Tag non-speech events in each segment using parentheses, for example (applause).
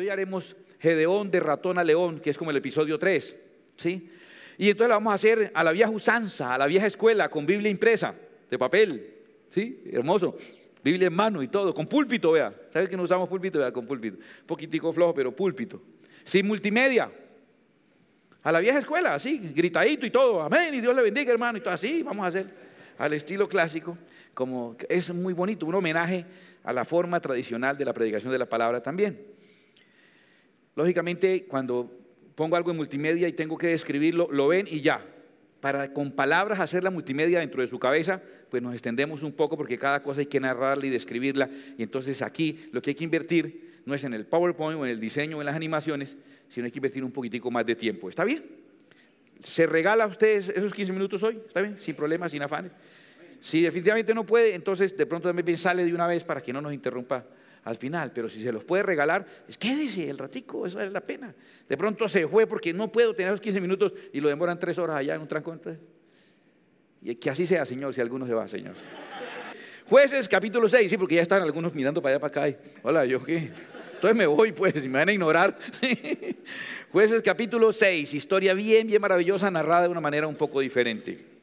hoy haremos Gedeón de ratón a león, que es como el episodio 3. ¿sí? Y entonces lo vamos a hacer a la vieja usanza, a la vieja escuela, con Biblia impresa, de papel. ¿Sí? Hermoso. Biblia en mano y todo, con púlpito, vea. ¿Sabes que no usamos púlpito? Vea, con púlpito. poquitico flojo, pero púlpito. Sin multimedia. A la vieja escuela, así, gritadito y todo. Amén, y Dios le bendiga, hermano. Y todo así, vamos a hacer. Al estilo clásico, como es muy bonito, un homenaje a la forma tradicional de la predicación de la palabra también. Lógicamente, cuando pongo algo en multimedia y tengo que describirlo, lo ven y ya. Para con palabras hacer la multimedia dentro de su cabeza, pues nos extendemos un poco porque cada cosa hay que narrarla y describirla. Y entonces aquí lo que hay que invertir no es en el PowerPoint o en el diseño o en las animaciones, sino hay que invertir un poquitico más de tiempo. ¿Está bien? ¿Se regala a ustedes esos 15 minutos hoy? ¿Está bien? Sin problemas, sin afanes. Si definitivamente no puede, entonces de pronto también sale de una vez para que no nos interrumpa al final, pero si se los puede regalar, es pues quédese el ratico, eso vale la pena. De pronto se fue porque no puedo tener los 15 minutos y lo demoran tres horas allá en un tranco. Pues. Y que así sea, Señor, si alguno se va, Señor. Jueces capítulo 6, sí, porque ya están algunos mirando para allá, para acá. Hola, ¿yo qué? Entonces me voy, pues, Si me van a ignorar. (laughs) Jueces capítulo 6, historia bien, bien maravillosa, narrada de una manera un poco diferente.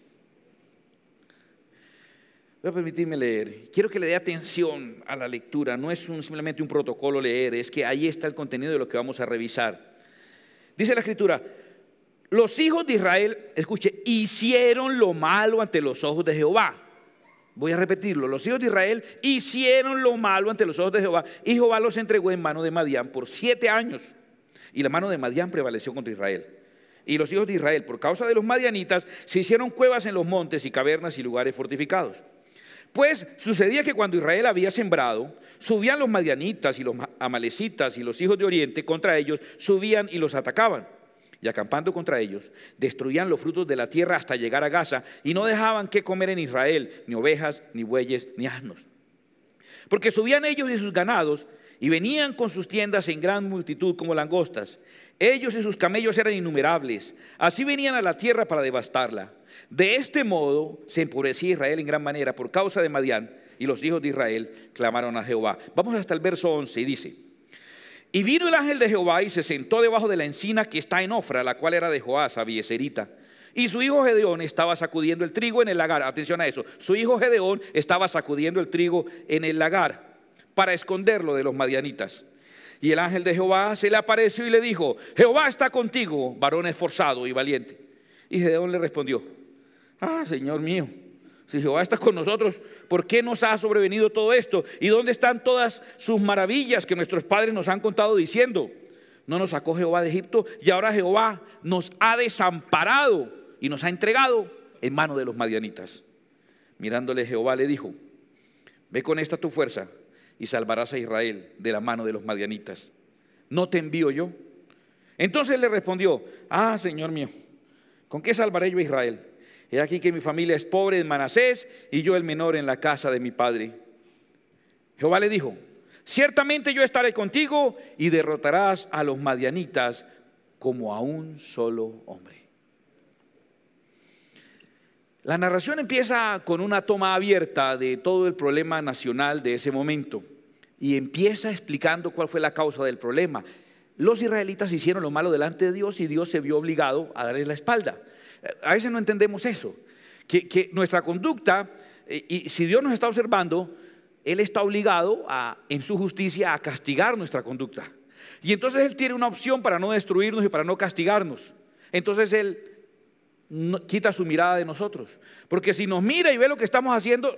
Voy a permitirme leer. Quiero que le dé atención a la lectura. No es simplemente un protocolo leer, es que ahí está el contenido de lo que vamos a revisar. Dice la escritura, los hijos de Israel, escuche, hicieron lo malo ante los ojos de Jehová. Voy a repetirlo, los hijos de Israel hicieron lo malo ante los ojos de Jehová y Jehová los entregó en mano de Madián por siete años. Y la mano de Madián prevaleció contra Israel. Y los hijos de Israel, por causa de los madianitas, se hicieron cuevas en los montes y cavernas y lugares fortificados. Pues sucedía que cuando Israel había sembrado, subían los madianitas y los amalecitas y los hijos de Oriente contra ellos, subían y los atacaban. Y acampando contra ellos, destruían los frutos de la tierra hasta llegar a Gaza y no dejaban que comer en Israel, ni ovejas, ni bueyes, ni asnos. Porque subían ellos y sus ganados y venían con sus tiendas en gran multitud como langostas ellos y sus camellos eran innumerables. Así venían a la tierra para devastarla. De este modo se empobrecía Israel en gran manera por causa de Madián y los hijos de Israel clamaron a Jehová. Vamos hasta el verso 11 y dice, y vino el ángel de Jehová y se sentó debajo de la encina que está en Ofra, la cual era de Joás, Bieserita. Y su hijo Gedeón estaba sacudiendo el trigo en el lagar. Atención a eso. Su hijo Gedeón estaba sacudiendo el trigo en el lagar para esconderlo de los madianitas. Y el ángel de Jehová se le apareció y le dijo, Jehová está contigo, varón esforzado y valiente. Y Gedeón le respondió, ah, Señor mío, si Jehová está con nosotros, ¿por qué nos ha sobrevenido todo esto? ¿Y dónde están todas sus maravillas que nuestros padres nos han contado diciendo? No nos sacó Jehová de Egipto y ahora Jehová nos ha desamparado y nos ha entregado en mano de los madianitas. Mirándole Jehová le dijo, ve con esta tu fuerza y salvarás a Israel de la mano de los madianitas. ¿No te envío yo? Entonces le respondió, ah, Señor mío, ¿con qué salvaré yo a Israel? He aquí que mi familia es pobre en Manasés y yo el menor en la casa de mi padre. Jehová le dijo, ciertamente yo estaré contigo y derrotarás a los madianitas como a un solo hombre. La narración empieza con una toma abierta de todo el problema nacional de ese momento y empieza explicando cuál fue la causa del problema. Los israelitas hicieron lo malo delante de Dios y Dios se vio obligado a darles la espalda. A veces no entendemos eso, que, nuestra conducta, eh, y si Dios nos está observando, Él está obligado a, en su justicia a castigar nuestra conducta. Y entonces Él tiene una opción para no destruirnos y para no castigarnos. Entonces Él quita su mirada de nosotros. Porque si nos mira y ve lo que estamos haciendo,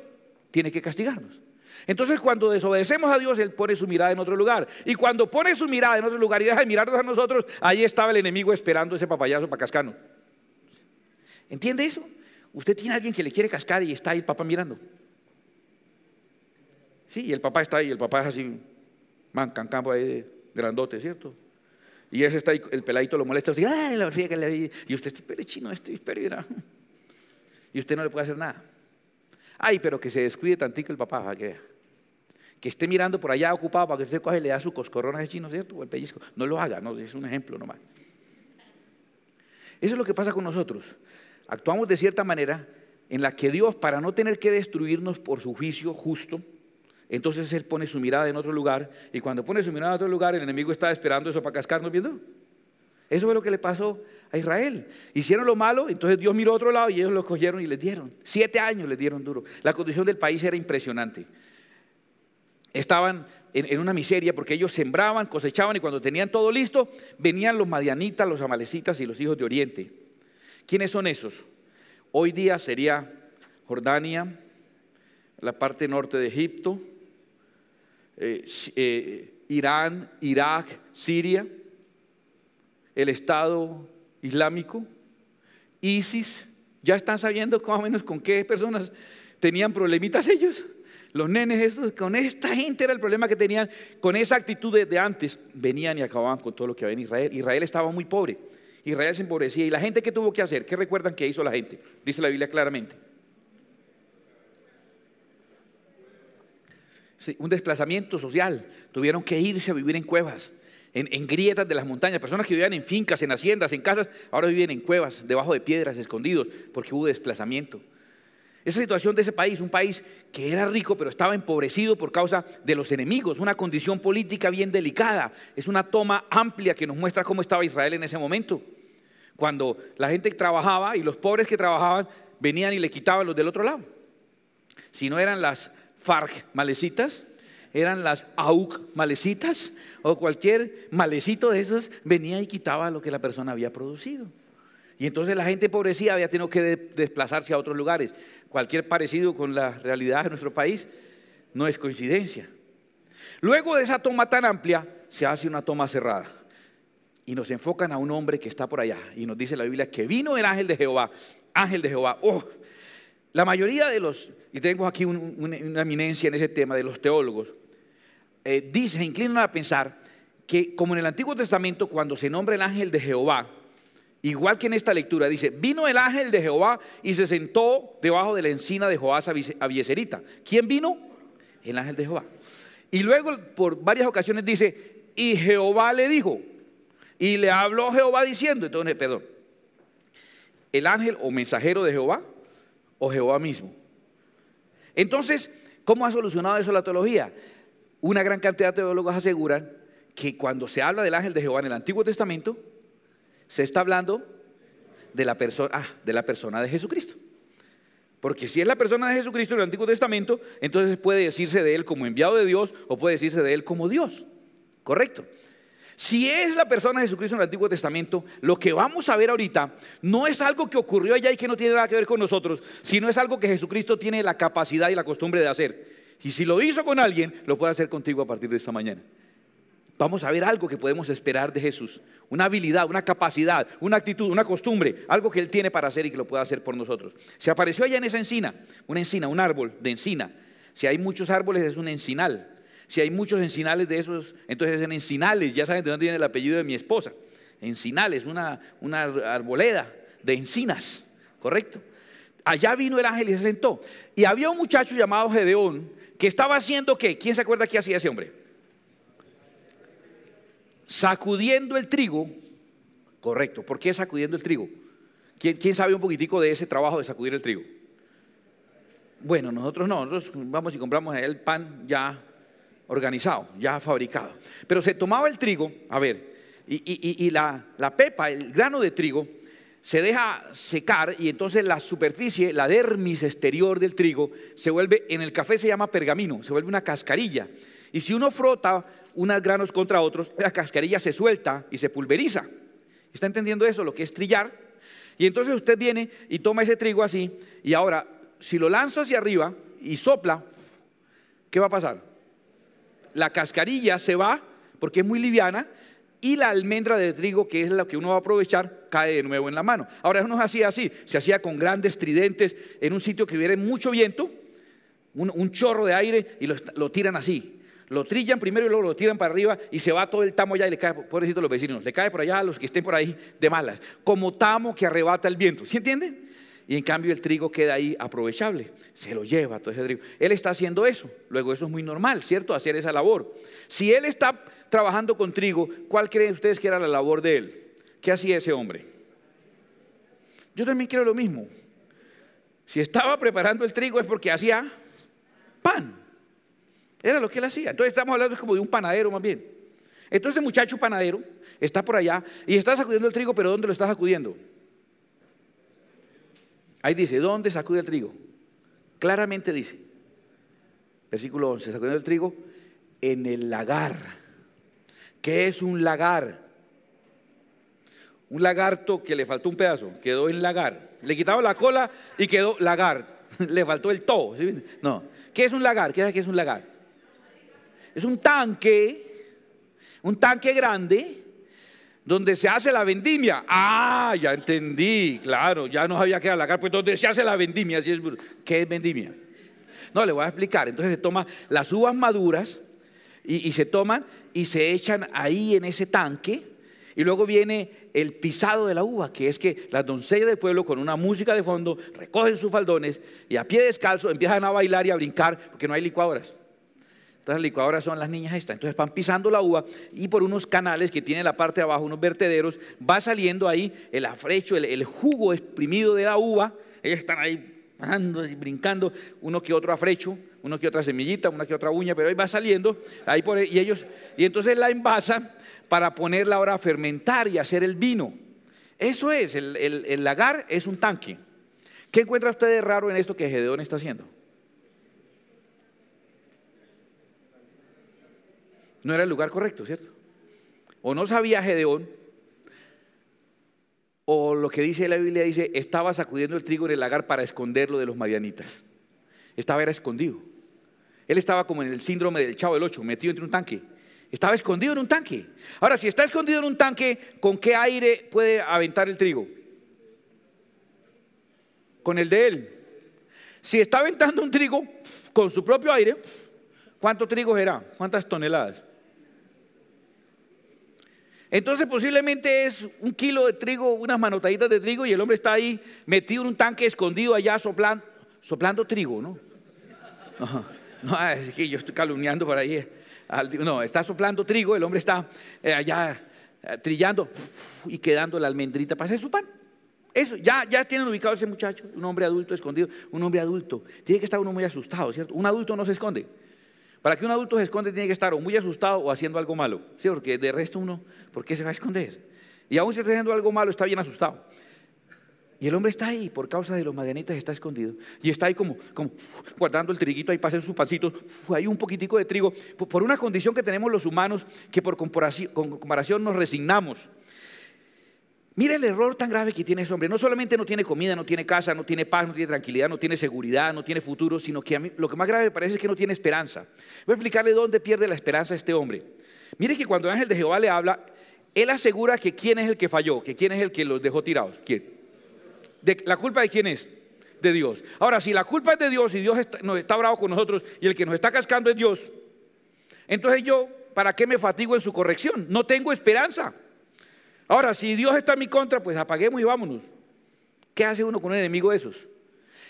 tiene que castigarnos. Entonces cuando desobedecemos a Dios, Él pone su mirada en otro lugar. Y cuando pone su mirada en otro lugar y deja de mirarnos a nosotros, ahí estaba el enemigo esperando ese papayazo para cascarnos. ¿Entiende eso? Usted tiene a alguien que le quiere cascar y está ahí el papá mirando. Sí, y el papá está ahí, el papá es así, man, cancampo ahí de grandote, ¿cierto? Y ese está ahí, el peladito lo molesta, ¡Ay, y usted, este pero chino, este Y usted no le puede hacer nada. Ay, pero que se descuide tantito el papá, para que Que esté mirando por allá ocupado para que usted coge y le da su coscorrona a ese chino, ¿cierto? O el pellizco. No lo haga, no, es un ejemplo nomás. Eso es lo que pasa con nosotros. Actuamos de cierta manera en la que Dios, para no tener que destruirnos por su juicio justo, entonces él pone su mirada en otro lugar y cuando pone su mirada en otro lugar el enemigo está esperando eso para cascarnos, ¿viendo? Eso fue lo que le pasó a Israel. Hicieron lo malo, entonces Dios miró a otro lado y ellos lo cogieron y les dieron. Siete años les dieron duro. La condición del país era impresionante. Estaban en, una miseria porque ellos sembraban, cosechaban y cuando tenían todo listo, venían los madianitas, los amalecitas y los hijos de Oriente. ¿Quiénes son esos? Hoy día sería Jordania, la parte norte de Egipto, eh, eh, Irán, Irak, Siria, el Estado Islámico, ISIS, ya están sabiendo más o menos con qué personas tenían problemitas ellos. Los nenes esos con esta gente era el problema que tenían, con esa actitud de antes, venían y acababan con todo lo que había en Israel. Israel estaba muy pobre, Israel se empobrecía y la gente que tuvo que hacer, ¿qué recuerdan que hizo la gente? Dice la Biblia claramente. un desplazamiento social, tuvieron que irse a vivir en cuevas, en, grietas de las montañas. Personas que vivían en fincas, en haciendas, en casas, ahora viven en cuevas, debajo de piedras, escondidos, porque hubo desplazamiento. Esa situación de ese país, un país que era rico pero estaba empobrecido por causa de los enemigos, una condición política bien delicada, es una toma amplia que nos muestra cómo estaba Israel en ese momento. Cuando la gente trabajaba y los pobres que trabajaban venían y le quitaban los del otro lado. Si no eran las FARC malecitas, eran las AUC malecitas, o cualquier malecito de esos venía y quitaba lo que la persona había producido. Y entonces la gente pobrecía había tenido que desplazarse a otros lugares. Cualquier parecido con la realidad de nuestro país no es coincidencia. Luego de esa toma tan amplia, se hace una toma cerrada. Y nos enfocan a un hombre que está por allá. Y nos dice la Biblia que vino el ángel de Jehová. Ángel de Jehová. Oh, la mayoría de los, y tengo aquí una eminencia en ese tema de los teólogos, eh, se inclinan a pensar que como en el Antiguo Testamento, cuando se nombra el ángel de Jehová, igual que en esta lectura, dice, vino el ángel de Jehová y se sentó debajo de la encina de Joás Abieserita. ¿Quién vino? El ángel de Jehová. Y luego por varias ocasiones dice, y Jehová le dijo, y le habló Jehová diciendo, entonces, perdón, el ángel o mensajero de Jehová o Jehová mismo. Entonces, ¿cómo ha solucionado eso la teología? Una gran cantidad de teólogos aseguran que cuando se habla del ángel de Jehová en el Antiguo Testamento, se está hablando de la persona, ah, de, la persona de Jesucristo. Porque si es la persona de Jesucristo en el Antiguo Testamento, entonces puede decirse de él como enviado de Dios o puede decirse de él como Dios. Correcto si es la persona de Jesucristo en el Antiguo Testamento, lo que vamos a ver ahorita no es algo que ocurrió allá y que no tiene nada que ver con nosotros, sino es algo que Jesucristo tiene la capacidad y la costumbre de hacer. Y si lo hizo con alguien, lo puede hacer contigo a partir de esta mañana. Vamos a ver algo que podemos esperar de Jesús, una habilidad, una capacidad, una actitud, una costumbre, algo que Él tiene para hacer y que lo pueda hacer por nosotros. Se apareció allá en esa encina, una encina, un árbol de encina. Si hay muchos árboles es un encinal. Si hay muchos encinales de esos, entonces en encinales, ya saben de dónde viene el apellido de mi esposa. Encinales, una, una arboleda de encinas, ¿correcto? Allá vino el ángel y se sentó. Y había un muchacho llamado Gedeón que estaba haciendo qué? ¿Quién se acuerda qué hacía ese hombre? Sacudiendo el trigo, correcto. ¿Por qué sacudiendo el trigo? ¿Quién, quién sabe un poquitico de ese trabajo de sacudir el trigo? Bueno, nosotros no, nosotros vamos y compramos el pan ya organizado, ya fabricado. Pero se tomaba el trigo, a ver, y, la, la, pepa, el grano de trigo, se deja secar y entonces la superficie, la dermis exterior del trigo, se vuelve, en el café se llama pergamino, se vuelve una cascarilla. Y si uno frota unos granos contra otros, la cascarilla se suelta y se pulveriza. ¿Está entendiendo eso? Lo que es trillar. Y entonces usted viene y toma ese trigo así, y ahora, si lo lanza hacia arriba y sopla, ¿qué va a pasar? la cascarilla se va porque es muy liviana y la almendra de trigo, que es la que uno va a aprovechar, cae de nuevo en la mano. Ahora, eso no se hacía así, se hacía con grandes tridentes en un sitio que hubiera mucho viento, un, chorro de aire y lo, tiran así. Lo trillan primero y luego lo tiran para arriba y se va todo el tamo allá y le cae, pobrecito, los vecinos, le cae por allá a los que estén por ahí de malas, como tamo que arrebata el viento. ¿Sí entienden? y en cambio el trigo queda ahí aprovechable. Se lo lleva todo ese trigo. Él está haciendo eso. Luego eso es muy normal, ¿cierto? Hacer esa labor. Si él está trabajando con trigo, ¿cuál creen ustedes que era la labor de él? ¿Qué hacía ese hombre? Yo también creo lo mismo. Si estaba preparando el trigo es porque hacía pan. Era lo que él hacía. Entonces estamos hablando como de un panadero más bien. Entonces muchacho panadero está por allá y está sacudiendo el trigo, pero ¿dónde lo está sacudiendo? Ahí dice, ¿dónde sacude el trigo? Claramente dice, versículo 11, sacude el trigo en el lagar. ¿Qué es un lagar? Un lagarto que le faltó un pedazo, quedó en lagar. Le quitaba la cola y quedó lagar. (laughs) le faltó el todo. No. ¿Qué es un lagar? ¿Qué es un lagar? Es un tanque, un tanque grande donde se hace la vendimia. Ah, ya entendí, claro, ya no había que hablar, pues donde se hace la vendimia, así es, ¿qué es vendimia? No, le voy a explicar. Entonces se toman las uvas maduras y se toman y se echan ahí en ese tanque. Y luego viene el pisado de la uva, que es que las doncellas del pueblo con una música de fondo recogen sus faldones y a pie descalzo empiezan a bailar y a brincar porque no hay licuadoras. Entonces las licuadoras son las niñas estas. Entonces van pisando la uva y por unos canales que tiene la parte de abajo, unos vertederos, va saliendo ahí el afrecho, el, jugo exprimido de la uva. Ellas están ahí y brincando, uno que otro afrecho, uno que otra semillita, una que otra uña, pero ahí va saliendo, ahí por y ellos, y entonces la envasa para ponerla ahora a fermentar y hacer el vino. Eso es, el, lagar es un tanque. ¿Qué encuentra usted raro en esto que Gedeón está haciendo? no era el lugar correcto, ¿cierto? O no sabía Gedeón, o lo que dice la Biblia dice, estaba sacudiendo el trigo en el lagar para esconderlo de los marianitas Estaba era escondido. Él estaba como en el síndrome del chavo del 8, metido entre un tanque. Estaba escondido en un tanque. Ahora, si está escondido en un tanque, ¿con qué aire puede aventar el trigo? Con el de él. Si está aventando un trigo con su propio aire, ¿cuánto trigo será? ¿Cuántas toneladas? Entonces posiblemente es un kilo de trigo, unas manotaditas de trigo y el hombre está ahí metido en un tanque escondido allá soplando, trigo, ¿no? No, es que yo estoy calumniando por ahí. No, está soplando trigo, el hombre está eh, allá eh, trillando y quedando la almendrita para hacer su pan. Eso, ya, ya tienen ubicado ese muchacho, un hombre adulto escondido, un hombre adulto. Tiene que estar uno muy asustado, ¿cierto? Un adulto no se esconde. Para que un adulto se esconde tiene que estar o muy asustado o haciendo algo malo. Sí, porque de resto uno, ¿por qué se va a esconder? Y aún si está haciendo algo malo, está bien asustado. Y el hombre está ahí, por causa de los madianitas está escondido. Y está ahí como, guardando el triguito ahí para sus pasitos, Hay un poquitico de trigo. Por una condición que tenemos los humanos, que por comparación nos resignamos. Mira el error tan grave que tiene ese hombre. No solamente no tiene comida, no tiene casa, no tiene paz, no tiene tranquilidad, no tiene seguridad, no tiene futuro, sino que lo que más grave parece es que no tiene esperanza. Voy a explicarle dónde pierde la esperanza este hombre. Mire que cuando el ángel de Jehová le habla, él asegura que quién es el que falló, que quién es el que los dejó tirados. ¿Quién? De, ¿La culpa de quién es? De Dios. Ahora, si la culpa es de Dios y Dios nos está bravo con nosotros y el que nos está cascando es Dios, entonces yo, ¿para qué me fatigo en su corrección? No tengo esperanza. Ahora, si Dios está en mi contra, pues apaguemos y vámonos. ¿Qué hace uno con un enemigo de esos?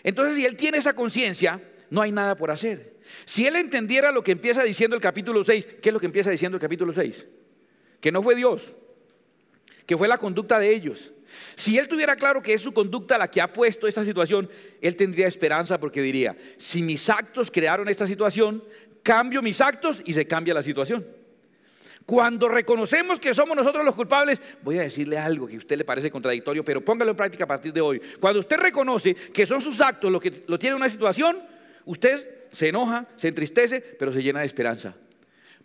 Entonces, si él tiene esa conciencia, no hay nada por hacer. Si él entendiera lo que empieza diciendo el capítulo 6, ¿qué es lo que empieza diciendo el capítulo 6? Que no fue Dios, que fue la conducta de ellos. Si él tuviera claro que es su conducta la que ha puesto esta situación, él tendría esperanza porque diría, si mis actos crearon esta situación, cambio mis actos y se cambia la situación. Cuando reconocemos que somos nosotros los culpables, voy a decirle algo que a usted le parece contradictorio, pero póngalo en práctica a partir de hoy. Cuando usted reconoce que son sus actos los que lo tienen en una situación, usted se enoja, se entristece, pero se llena de esperanza.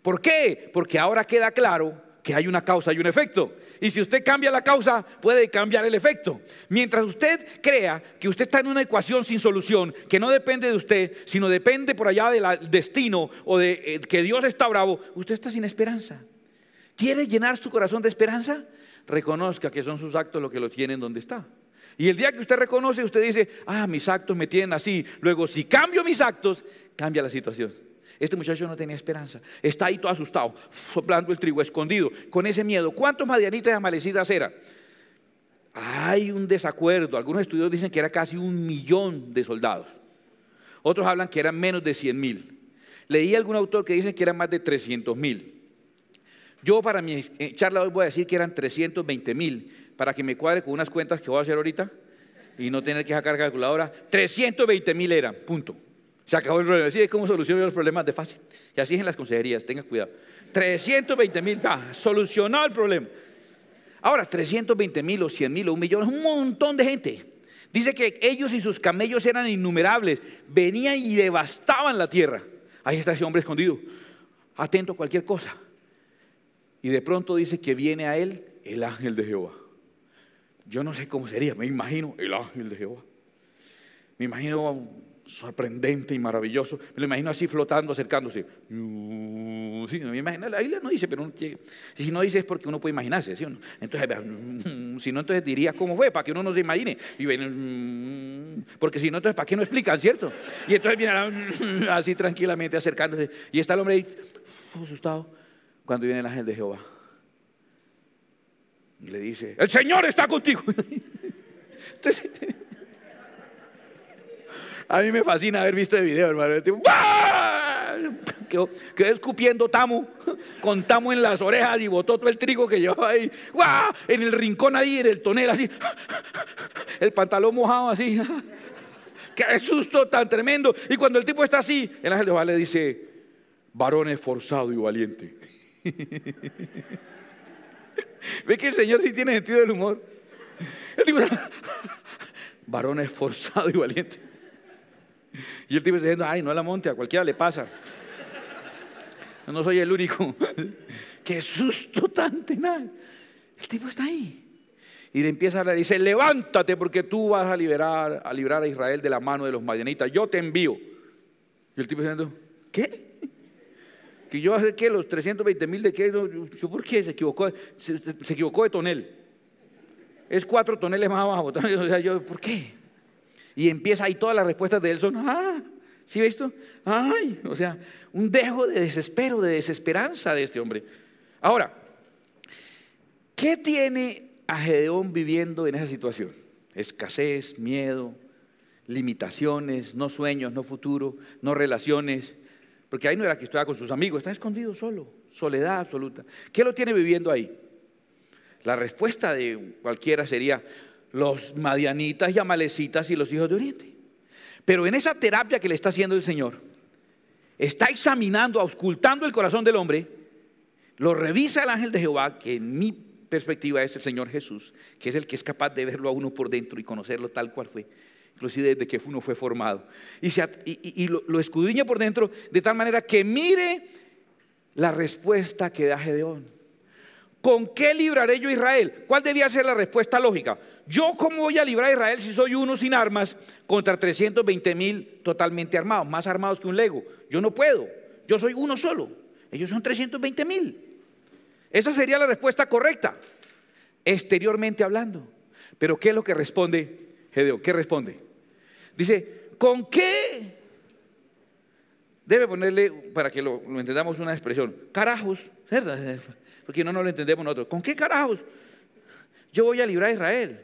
¿Por qué? Porque ahora queda claro que hay una causa y un efecto. Y si usted cambia la causa, puede cambiar el efecto. Mientras usted crea que usted está en una ecuación sin solución, que no depende de usted, sino depende por allá del destino o de eh, que Dios está bravo, usted está sin esperanza. ¿Quiere llenar su corazón de esperanza? Reconozca que son sus actos los que lo tienen donde está. Y el día que usted reconoce, usted dice, ah, mis actos me tienen así. Luego, si cambio mis actos, cambia la situación. Este muchacho no tenía esperanza. Está ahí todo asustado, soplando el trigo, escondido, con ese miedo. ¿Cuántos madianitas amalecidas era? Hay un desacuerdo. Algunos estudios dicen que era casi un millón de soldados. Otros hablan que eran menos de 100 mil. Leí algún autor que dice que eran más de 300 mil. Yo para mi eh, charla hoy voy a decir que eran 320 mil, para que me cuadre con unas cuentas que voy a hacer ahorita y no tener que sacar calculadora. 320 mil eran, punto. Se acabó el problema. Así es como soluciono los problemas de fácil. Y así es en las consejerías, tenga cuidado. 320 mil, ah, solucionado el problema. Ahora, 320 mil o 100 mil o un millón, un montón de gente. Dice que ellos y sus camellos eran innumerables, venían y devastaban la tierra. Ahí está ese hombre escondido, atento a cualquier cosa. Y de pronto dice que viene a él el ángel de Jehová. Yo no sé cómo sería, me imagino el ángel de Jehová. Me imagino sorprendente y maravilloso. Me lo imagino así flotando, acercándose. Mm, sí, me imagino, la Biblia no dice, pero uno, si no dice es porque uno puede imaginarse, Entonces, mm, si no, entonces diría cómo fue, para que uno no se imagine. Mm, porque si no, entonces, ¿para qué no explican, cierto? Y entonces viene así tranquilamente acercándose. Y está el hombre ahí, asustado cuando viene el ángel de Jehová. le dice, el Señor está contigo. (laughs) a mí me fascina haber visto el video, hermano. Quedó, escupiendo tamo, con tamo en las orejas y botó todo el trigo que llevaba ahí. ¡Guau! En el rincón ahí, en el tonel así. El pantalón mojado así. ¡Qué susto tan tremendo! Y cuando el tipo está así, el ángel de Jehová le dice, varón esforzado y valiente. (laughs) ¿Ve que el Señor sí tiene sentido del humor? El tipo, (laughs) varón esforzado y valiente. Y el tipo está diciendo, ay, no la monte, a cualquiera le pasa. No soy el único. (laughs) Qué susto tan tenaz. El tipo está ahí. Y le empieza a hablar, dice, levántate porque tú vas a liberar a, a Israel de la mano de los madianitas. Yo te envío. Y el tipo diciendo, ¿qué? que yo que los 320 mil de que, yo, ¿por qué se equivocó? Se, equivocó de tonel. Es cuatro toneles más abajo. (laughs) yo, ¿por qué? Y empieza ahí todas las respuestas de él son, ah, ¿sí ves esto? Ay, o sea, un dejo de desespero, de desesperanza de este hombre. Ahora, ¿qué tiene a Gedeón viviendo en esa situación? Escasez, miedo, limitaciones, no sueños, no futuro, no relaciones, porque ahí no era que estaba con sus amigos, está escondido solo, soledad absoluta. ¿Qué lo tiene viviendo ahí? La respuesta de cualquiera sería los madianitas y amalecitas y los hijos de Oriente. Pero en esa terapia que le está haciendo el Señor, está examinando, auscultando el corazón del hombre, lo revisa el ángel de Jehová, que en mi perspectiva es el Señor Jesús, que es el que es capaz de verlo a uno por dentro y conocerlo tal cual fue inclusive desde que uno fue formado. Y, lo, lo, escudriña por dentro de tal manera que mire la respuesta que da Gedeón. ¿Con qué libraré yo a Israel? ¿Cuál debía ser la respuesta lógica? Yo cómo voy a librar a Israel si soy uno sin armas contra 320 mil totalmente armados, más armados que un lego. Yo no puedo, yo soy uno solo. Ellos son 320 mil. Esa sería la respuesta correcta, exteriormente hablando. Pero ¿qué es lo que responde Gedeón? ¿Qué responde? Dice, ¿con qué? Debe ponerle, para que lo, entendamos, una expresión, carajos, ¿verdad? Porque no, nos lo entendemos nosotros. ¿Con qué carajos? Yo voy a librar a Israel.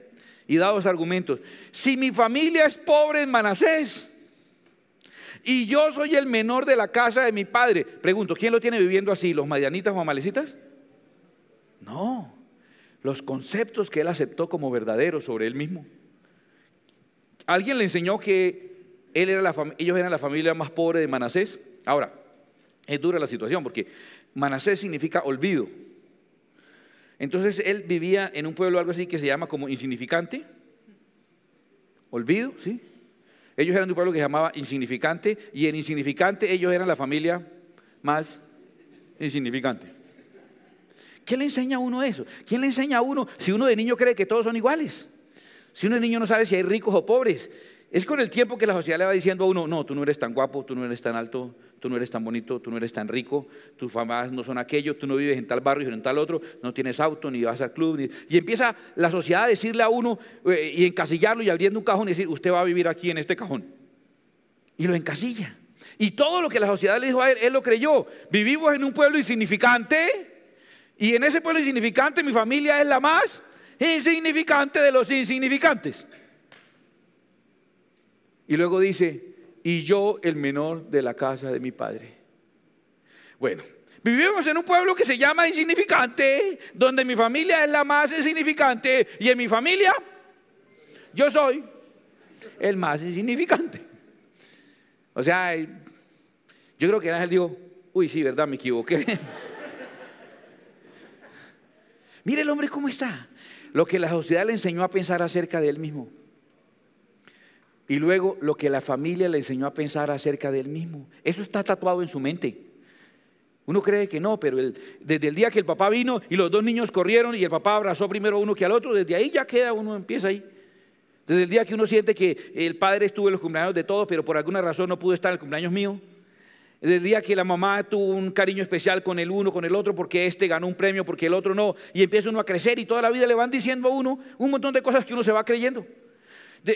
Y da argumentos. Si mi familia es pobre en Manasés, y yo soy el menor de la casa de mi padre. Pregunto, ¿quién lo tiene viviendo así? ¿Los madianitas o amalecitas? No, los conceptos que él aceptó como verdaderos sobre él mismo. Alguien le enseñó que él era ellos eran la familia más pobre de Manasés. Ahora, es dura la situación porque Manasés significa olvido. Entonces él vivía en un pueblo algo así que se llama como insignificante. Olvido, ¿sí? Ellos eran de un pueblo que se llamaba insignificante y en insignificante ellos eran la familia más insignificante. ¿Qué le enseña a uno eso? ¿Quién le enseña a uno si uno de niño cree que todos son iguales? Si un niño no sabe si hay ricos o pobres. Es con el tiempo que la sociedad le va diciendo a uno, no, tú no eres tan guapo, tú no eres tan alto, tú no eres tan bonito, tú no eres tan rico, tus famas no son aquello, tú no vives en tal barrio, y en tal otro, no tienes auto, ni vas al club. Y empieza la sociedad a decirle a uno eh, y encasillarlo y abriendo un cajón y decir, usted va a vivir aquí en este cajón. Y lo encasilla. Y todo lo que la sociedad le dijo a él, él lo creyó. Vivimos en un pueblo insignificante y en ese pueblo insignificante mi familia es la más insignificante de los insignificantes. Y luego dice, y yo el menor de la casa de mi padre. Bueno, vivimos en un pueblo que se llama insignificante, donde mi familia es la más insignificante y en mi familia yo soy el más insignificante. O sea, yo creo que el ángel dijo, uy, sí, verdad, me equivoqué. (laughs) Mire el hombre cómo está lo que la sociedad le enseñó a pensar acerca de él mismo. Y luego lo que la familia le enseñó a pensar acerca de él mismo. Eso está tatuado en su mente. Uno cree que no, pero desde el día que el papá vino y los dos niños corrieron y el papá abrazó primero a uno que al otro, desde ahí ya queda, uno empieza ahí. Desde el día que uno siente que el padre estuvo en los cumpleaños de todos, pero por alguna razón no pudo estar en el cumpleaños mío el día que la mamá tuvo un cariño especial con el uno, con el otro, porque este ganó un premio, porque el otro no, y empieza uno a crecer y toda la vida le van diciendo a uno un montón de cosas que uno se va creyendo.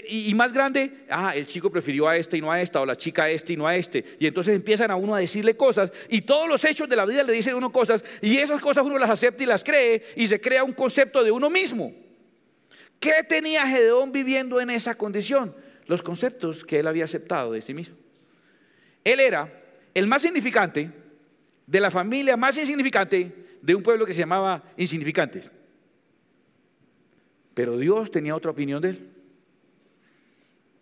y, y, más grande, ah, el chico prefirió a este y no a esta, o la chica a este y no a este. Y entonces empiezan a uno a decirle cosas, y todos los hechos de la vida le dicen a uno cosas, y esas cosas uno las acepta y las cree, y se crea un concepto de uno mismo. ¿Qué tenía Gedeón viviendo en esa condición? Los conceptos que él había aceptado de sí mismo. Él era el más significante, de la familia más insignificante de un pueblo que se llamaba insignificantes. Pero Dios tenía otra opinión de él.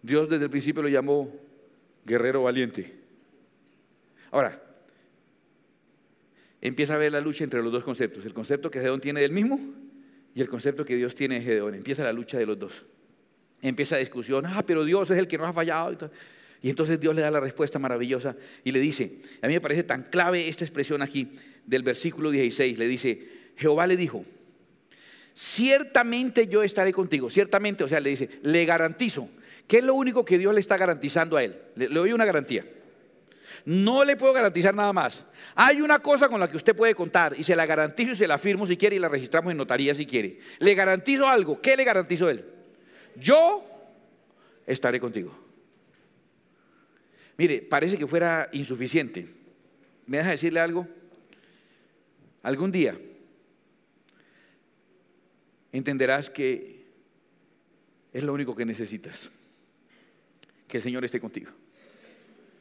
Dios desde el principio lo llamó guerrero valiente. Ahora, empieza a ver la lucha entre los dos conceptos, el concepto que Gedeón tiene del mismo y el concepto que Dios tiene de Gedeón. Empieza la lucha de los dos. Empieza la discusión, ah, pero Dios es el que nos ha fallado. Y y entonces Dios le da la respuesta maravillosa y le dice, a mí me parece tan clave esta expresión aquí del versículo 16, le dice, Jehová le dijo, ciertamente yo estaré contigo, ciertamente, o sea, le dice, le garantizo, qué es lo único que Dios le está garantizando a él, le, doy una garantía. No le puedo garantizar nada más. Hay una cosa con la que usted puede contar y se la garantizo y se la firmo si quiere y la registramos en notaría si quiere. Le garantizo algo. ¿Qué le garantizo él? Yo estaré contigo. Mire, parece que fuera insuficiente. ¿Me dejas decirle algo? Algún día entenderás que es lo único que necesitas. Que el Señor esté contigo.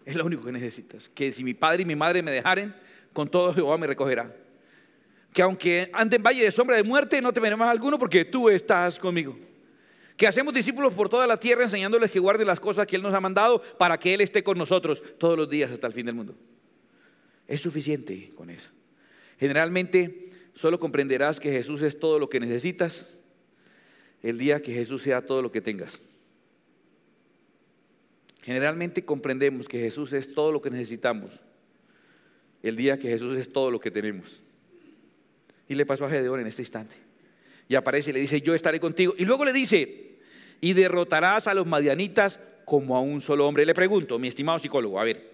Es lo único que necesitas. Que si mi padre y mi madre me dejaren, con todo Jehová me recogerá. Que aunque ande en valle de sombra de muerte, no te más alguno porque tú estás conmigo que hacemos discípulos por toda la tierra enseñándoles que guarden las cosas que Él nos ha mandado para que Él esté con nosotros todos los días hasta el fin del mundo. Es suficiente con eso. Generalmente solo comprenderás que Jesús es todo lo que necesitas el día que Jesús sea todo lo que tengas. Generalmente comprendemos que Jesús es todo lo que necesitamos el día que Jesús es todo lo que tenemos. Y le pasó a Gedeón en este instante. Y aparece y le dice, yo estaré contigo. Y luego le dice, y derrotarás a los madianitas como a un solo hombre. Le pregunto, mi estimado psicólogo, a ver,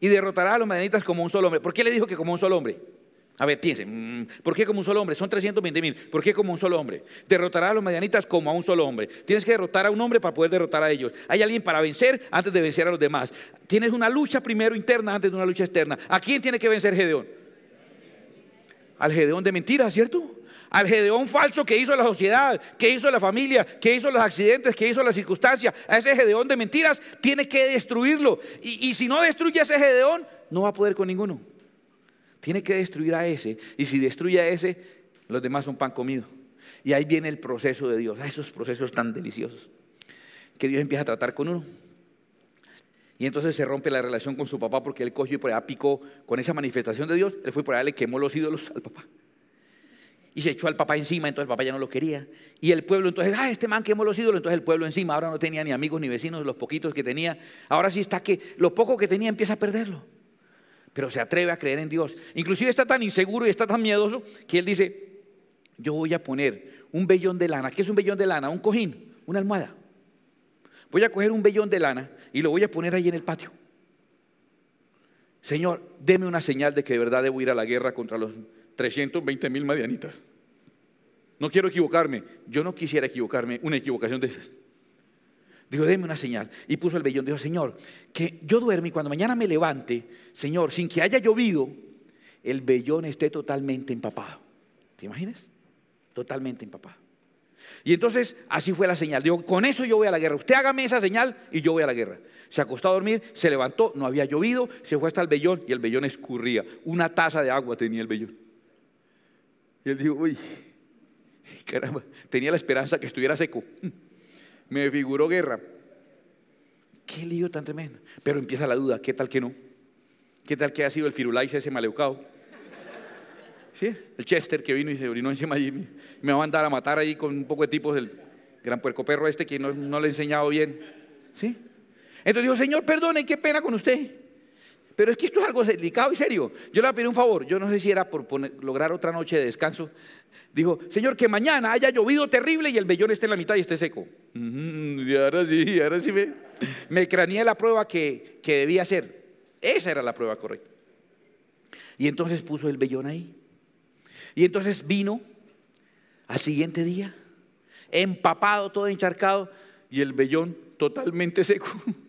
y derrotarás a los madianitas como un solo hombre. ¿Por qué le dijo que como un solo hombre? A ver, piensen, mm, ¿por qué como un solo hombre? Son 320 mil. ¿Por qué como un solo hombre? Derrotarás a los madianitas como a un solo hombre. Tienes que derrotar a un hombre para poder derrotar a ellos. Hay alguien para vencer antes de vencer a los demás. Tienes una lucha primero interna antes de una lucha externa. ¿A quién tiene que vencer Gedeón? Al Gedeón de mentiras, ¿cierto? al Gedeón falso que hizo la sociedad, que hizo la familia, que hizo los accidentes, que hizo las circunstancias, a ese Gedeón de mentiras, tiene que destruirlo. Y, si no destruye a ese Gedeón, no va a poder con ninguno. Tiene que destruir a ese. Y si destruye a ese, los demás son pan comido. Y ahí viene el proceso de Dios, esos procesos tan deliciosos que Dios empieza a tratar con uno. Y entonces se rompe la relación con su papá porque él cogió y por allá picó con esa manifestación de Dios. Él fue por allá, le quemó los ídolos al papá y se echó al papá encima, entonces el papá ya no lo quería. Y el pueblo entonces, ah, este man quemó los ídolos, entonces el pueblo encima, ahora no tenía ni amigos ni vecinos, los poquitos que tenía, ahora sí está que lo poco que tenía empieza a perderlo. Pero se atreve a creer en Dios. Inclusive está tan inseguro y está tan miedoso que él dice, yo voy a poner un vellón de lana. ¿Qué es un vellón de lana? Un cojín, una almohada. Voy a coger un vellón de lana y lo voy a poner ahí en el patio. Señor, deme una señal de que de verdad debo ir a la guerra contra los 320 mil madianitas. No quiero equivocarme, yo no quisiera equivocarme, una equivocación de esas. Dijo déme una señal. Y puso el vellón, dijo, Señor, que yo duerme y cuando mañana me levante, Señor, sin que haya llovido, el vellón esté totalmente empapado. ¿Te imaginas? Totalmente empapado. Y entonces así fue la señal. Digo, con eso yo voy a la guerra. Usted hágame esa señal y yo voy a la guerra. Se acostó a dormir, se levantó, no había llovido, se fue hasta el vellón y el vellón escurría. Una taza de agua tenía el vellón. Y él dijo, uy, caramba, tenía la esperanza que estuviera seco. Me figuró guerra. Qué lío tan tremendo. Pero empieza la duda, ¿qué tal que no? ¿Qué tal que ha sido el firulais ese maleucado? ¿Sí? El Chester que vino y se orinó encima allí. Me va a mandar a matar ahí con un poco de tipos del gran puerco perro este que no, le he enseñado bien. ¿Sí? Entonces dijo, Señor, perdone, qué pena con usted. Pero es que esto es algo delicado y serio. Yo le pedí un favor, yo no sé si era por lograr otra noche de descanso. Dijo, Señor, que mañana haya llovido terrible y el vellón esté en la mitad y esté seco. Mm, y ahora sí, ahora sí me, me craneé la prueba que, que debía hacer. Esa era la prueba correcta. Y entonces puso el vellón ahí. Y entonces vino al siguiente día, empapado, todo encharcado, y el vellón totalmente seco. (laughs)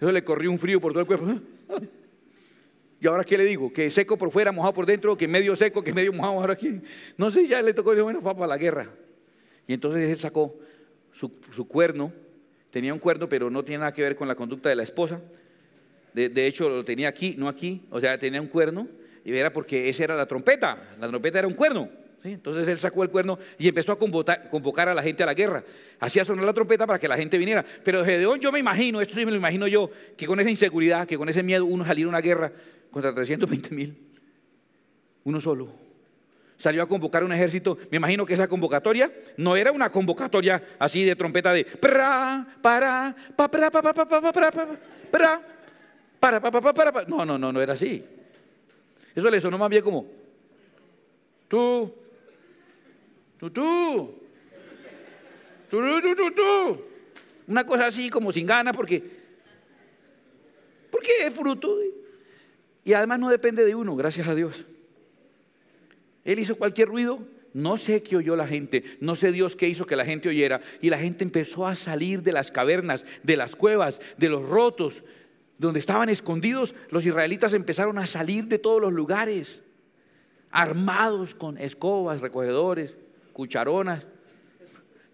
Eso le corrió un frío por todo el cuerpo. (laughs) ¿Y ahora qué le digo? Que seco por fuera, mojado por dentro, que medio seco, que medio mojado. Ahora aquí. No sé, ya le tocó, de bueno, papá, la guerra. Y entonces él sacó su, cuerno. Tenía un cuerno, pero no tiene nada que ver con la conducta de la esposa. De, de hecho, lo tenía aquí, no aquí. O sea, tenía un cuerno. Y era porque esa era la trompeta. La trompeta era un cuerno. Entonces él sacó el cuerno y empezó a convocar a la gente a la guerra. Hacía sonar la trompeta para que la gente viniera. Pero Gedeón, yo me imagino, esto sí me lo imagino yo, que con esa inseguridad, que con ese miedo, uno salió a una guerra contra 320 mil. Uno solo salió a convocar un ejército. Me imagino que esa convocatoria no era una convocatoria así de trompeta de pra, para, pa, para, pa, para, para, para, para, para, para, No, no, no, no era así. Eso le sonó más bien como tú, una cosa así como sin ganas porque, porque es fruto. y además no depende de uno, gracias a Dios. Él hizo cualquier ruido, no sé qué oyó la gente, no sé Dios qué hizo que la gente oyera. Y la gente empezó a salir de las cavernas, de las cuevas, de los rotos, donde estaban escondidos. Los israelitas empezaron a salir de todos los lugares, armados con escobas, recogedores cucharonas,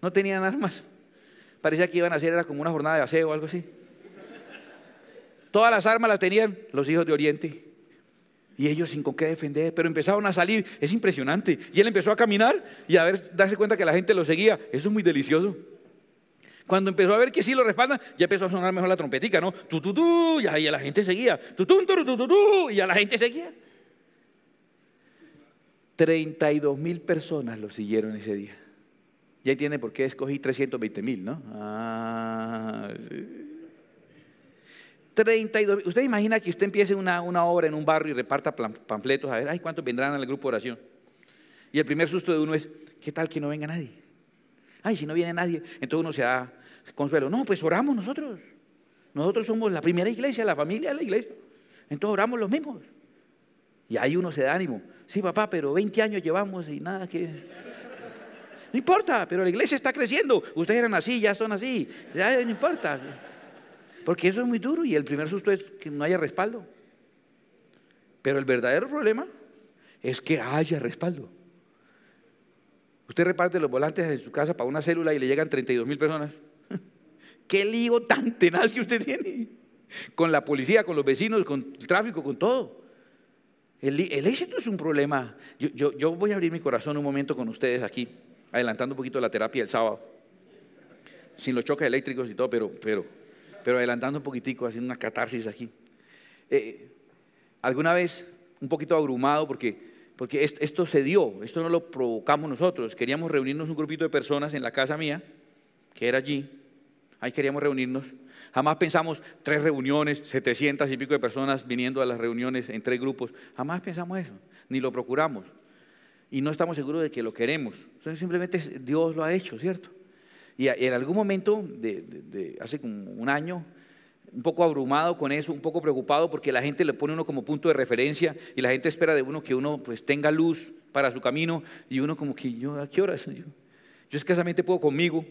no tenían armas. Parecía que iban a hacer, era como una jornada de aseo o algo así. Todas las armas las tenían los hijos de Oriente. Y ellos sin con qué defender, pero empezaron a salir. Es impresionante. Y él empezó a caminar y a ver, darse cuenta que la gente lo seguía. Eso es muy delicioso. Cuando empezó a ver que sí lo respaldan, ya empezó a sonar mejor la trompetica, ¿no? Tu, tu, tu, y a la gente seguía. Tu, tu, tu, tu, y a la gente seguía. 32 mil personas lo siguieron ese día. Ya tiene por qué escogí 320 mil, ¿no? Ah, 32 Usted imagina que usted empiece una, una, obra en un barrio y reparta panfletos, a ver, ay, ¿cuántos vendrán al grupo de oración? Y el primer susto de uno es, ¿qué tal que no venga nadie? Ay, si no viene nadie, entonces uno se da consuelo. No, pues oramos nosotros. Nosotros somos la primera iglesia, la familia de la iglesia. Entonces oramos los mismos. Y ahí uno se da ánimo. Sí, papá, pero 20 años llevamos y nada que... No importa, pero la iglesia está creciendo. Ustedes eran así, ya son así. no importa. Porque eso es muy duro y el primer susto es que no haya respaldo. Pero el verdadero problema es que haya respaldo. Usted reparte los volantes de su casa para una célula y le llegan 32 mil personas. (laughs) ¿Qué lío tan tenaz que usted tiene? Con la policía, con los vecinos, con el tráfico, con todo. El, éxito es un problema. Yo, voy a abrir mi corazón un momento con ustedes aquí, adelantando un poquito la terapia del sábado, sin los choques eléctricos y todo, pero, pero, pero adelantando un poquitico, haciendo una catarsis aquí. Eh, alguna vez un poquito abrumado porque porque esto se dio, esto no lo provocamos nosotros. Queríamos reunirnos un grupito de personas en la casa mía, que era allí, ahí queríamos reunirnos, Jamás pensamos tres reuniones, 700 y pico de personas viniendo a las reuniones en tres grupos. Jamás pensamos eso, ni lo procuramos. Y no estamos seguros de que lo queremos. Entonces simplemente Dios lo ha hecho, ¿cierto? Y en algún momento, de, hace como un año, un poco abrumado con eso, un poco preocupado porque la gente le pone uno como punto de referencia y la gente espera de uno que uno pues tenga luz para su camino y uno como que yo a qué hora, yo, yo escasamente puedo conmigo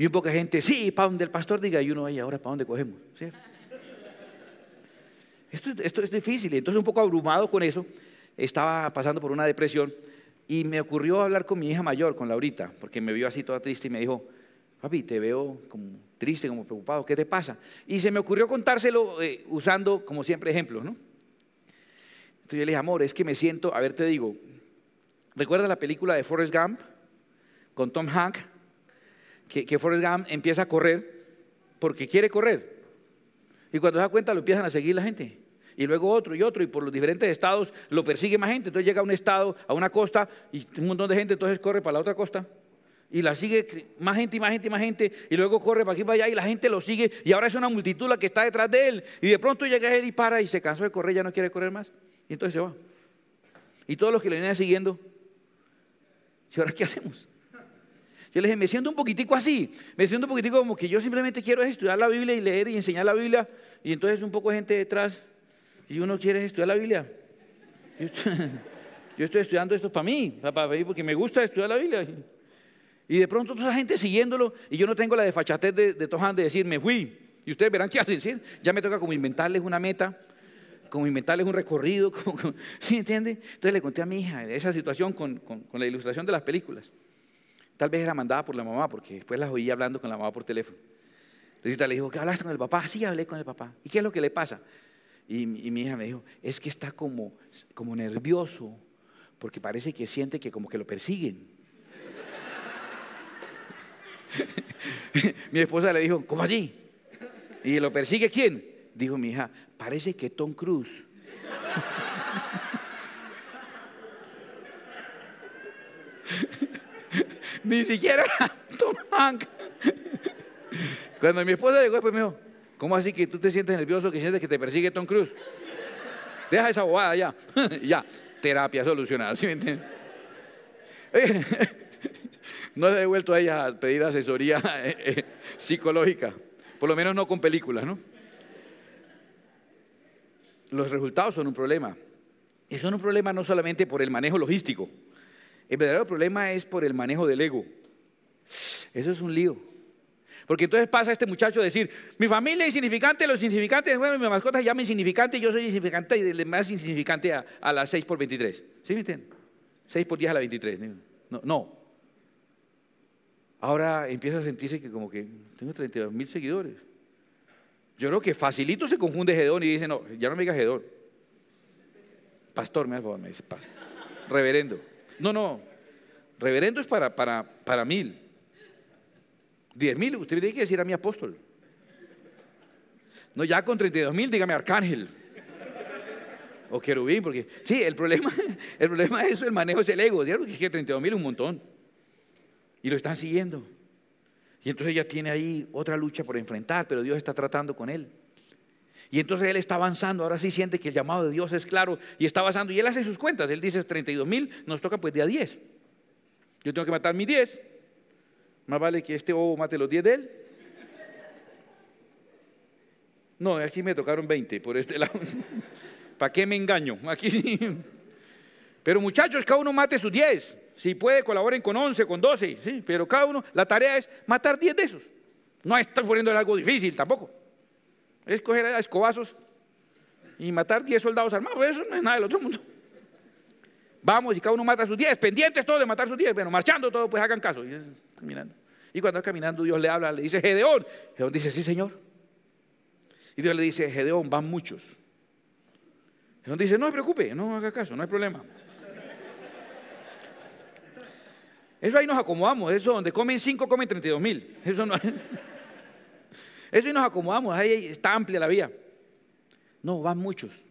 y un poca gente, sí, para donde el pastor diga, y uno, ahí ahora para dónde cogemos. Esto, es difícil, entonces un poco abrumado con eso, estaba pasando por una depresión y me ocurrió hablar con mi hija mayor, con Laurita, porque me vio así toda triste y me dijo, papi, te veo como triste, como preocupado, ¿qué te pasa? Y se me ocurrió contárselo eh, usando, como siempre, ejemplos, ¿no? Entonces yo le dije, amor, es que me siento, a ver, te digo, ¿recuerdas la película de Forrest Gump con Tom Hanks? que, que Forrest Gump empieza a correr porque quiere correr. Y cuando se da cuenta lo empiezan a seguir la gente. Y luego otro y otro, y por los diferentes estados lo persigue más gente. Entonces llega a un estado, a una costa, y un montón de gente entonces corre para la otra costa. Y la sigue más gente y más gente y más gente. Y luego corre para aquí para allá y la gente lo sigue. Y ahora es una multitud la que está detrás de él. Y de pronto llega él y para y se cansó de correr, ya no quiere correr más. Y entonces se va. Y todos los que lo venían siguiendo. ¿Y ahora qué hacemos? Yo le dije, me siento un poquitico así, me siento un poquitico como que yo simplemente quiero estudiar la Biblia y leer y enseñar la Biblia, y entonces un poco de gente detrás, y uno quiere estudiar la Biblia. Yo estoy, (laughs) estudiando esto para mí, para mí, porque me gusta estudiar la Biblia. Y de pronto toda la gente siguiéndolo, y yo no tengo la desfachatez de, de de decir, me fui, y ustedes verán qué hacen, Ya me toca como inventarles una meta, como inventarles un recorrido, (laughs) ¿sí entiende? Entonces le conté a mi hija esa situación con la ilustración de las películas. Tal vez era mandada por la mamá, porque después las oí hablando con la mamá por teléfono. le dijo, ¿qué hablaste con el papá? Sí, hablé con el papá. ¿Y qué es lo que le pasa? Y, mi hija me dijo, es que está como, como nervioso, porque parece que siente que como que lo persiguen. (laughs) mi esposa le dijo, ¿cómo así? ¿Y lo persigue quién? Dijo mi hija, parece que Tom Cruise. (laughs) (laughs) Ni siquiera (laughs) Tom Hanks. Cuando mi esposa llegó pues me dijo, ¿cómo así que tú te sientes nervioso que sientes que te persigue Tom Cruise? Deja esa bobada ya. (laughs) ya, terapia solucionada, ¿sí me entiendes? no le he vuelto a ella a pedir asesoría eh, psicológica, por lo menos no con películas, ¿no? Los resultados son un problema. Y son un problema no solamente por el manejo logístico, el verdadero problema es por el manejo del ego. Eso es un lío. Porque entonces pasa este muchacho a decir, mi familia es insignificante, los insignificantes, bueno, mi mascota se llama insignificante, yo soy insignificante y el más insignificante a, a las 6 por 23. ¿Sí me 6 por 10 a las 23. No, no. Ahora empieza a sentirse que como que tengo 32 mil seguidores. Yo creo que facilito se confunde Gedón y dice, no, ya no me digas Gedón. Pastor, me me dice, pastor. reverendo. No, no. Reverendo es para, para, para mil. Diez mil, usted me tiene que decir a mi apóstol. No, ya con dos mil, dígame arcángel. O querubín, porque sí, el problema, el problema es eso, el manejo es el ego, que que 32 mil es un montón. Y lo están siguiendo. Y entonces ella tiene ahí otra lucha por enfrentar, pero Dios está tratando con él. Y entonces él está avanzando, ahora sí siente que el llamado de Dios es claro y está avanzando. Y él hace sus cuentas, él dice 32 mil, nos toca pues de a 10. Yo tengo que matar mi 10, más vale que este bobo mate los 10 de él. No, aquí me tocaron 20 por este lado. (laughs) ¿Para qué me engaño? Aquí. Pero muchachos, cada uno mate sus 10. Si puede, colaboren con 11, con 12. ¿sí? Pero cada uno, la tarea es matar 10 de esos. No estar poniendo algo difícil tampoco es coger escobazos y matar 10 soldados armados. Eso no es nada del otro mundo. Vamos y cada uno mata a sus 10, pendientes todos de matar sus 10. Bueno, marchando todos, pues hagan caso. Y, caminando. y cuando va caminando, Dios le habla, le dice Gedeón. Gedeón dice, sí, Señor. Y Dios le dice, Gedeón, van muchos. Gedeón dice, no se preocupe, no haga caso, no hay problema. Eso ahí nos acomodamos, eso donde comen 5, comen 32 mil. Eso no. Eso y nos acomodamos, ahí está amplia la vía. No, van muchos.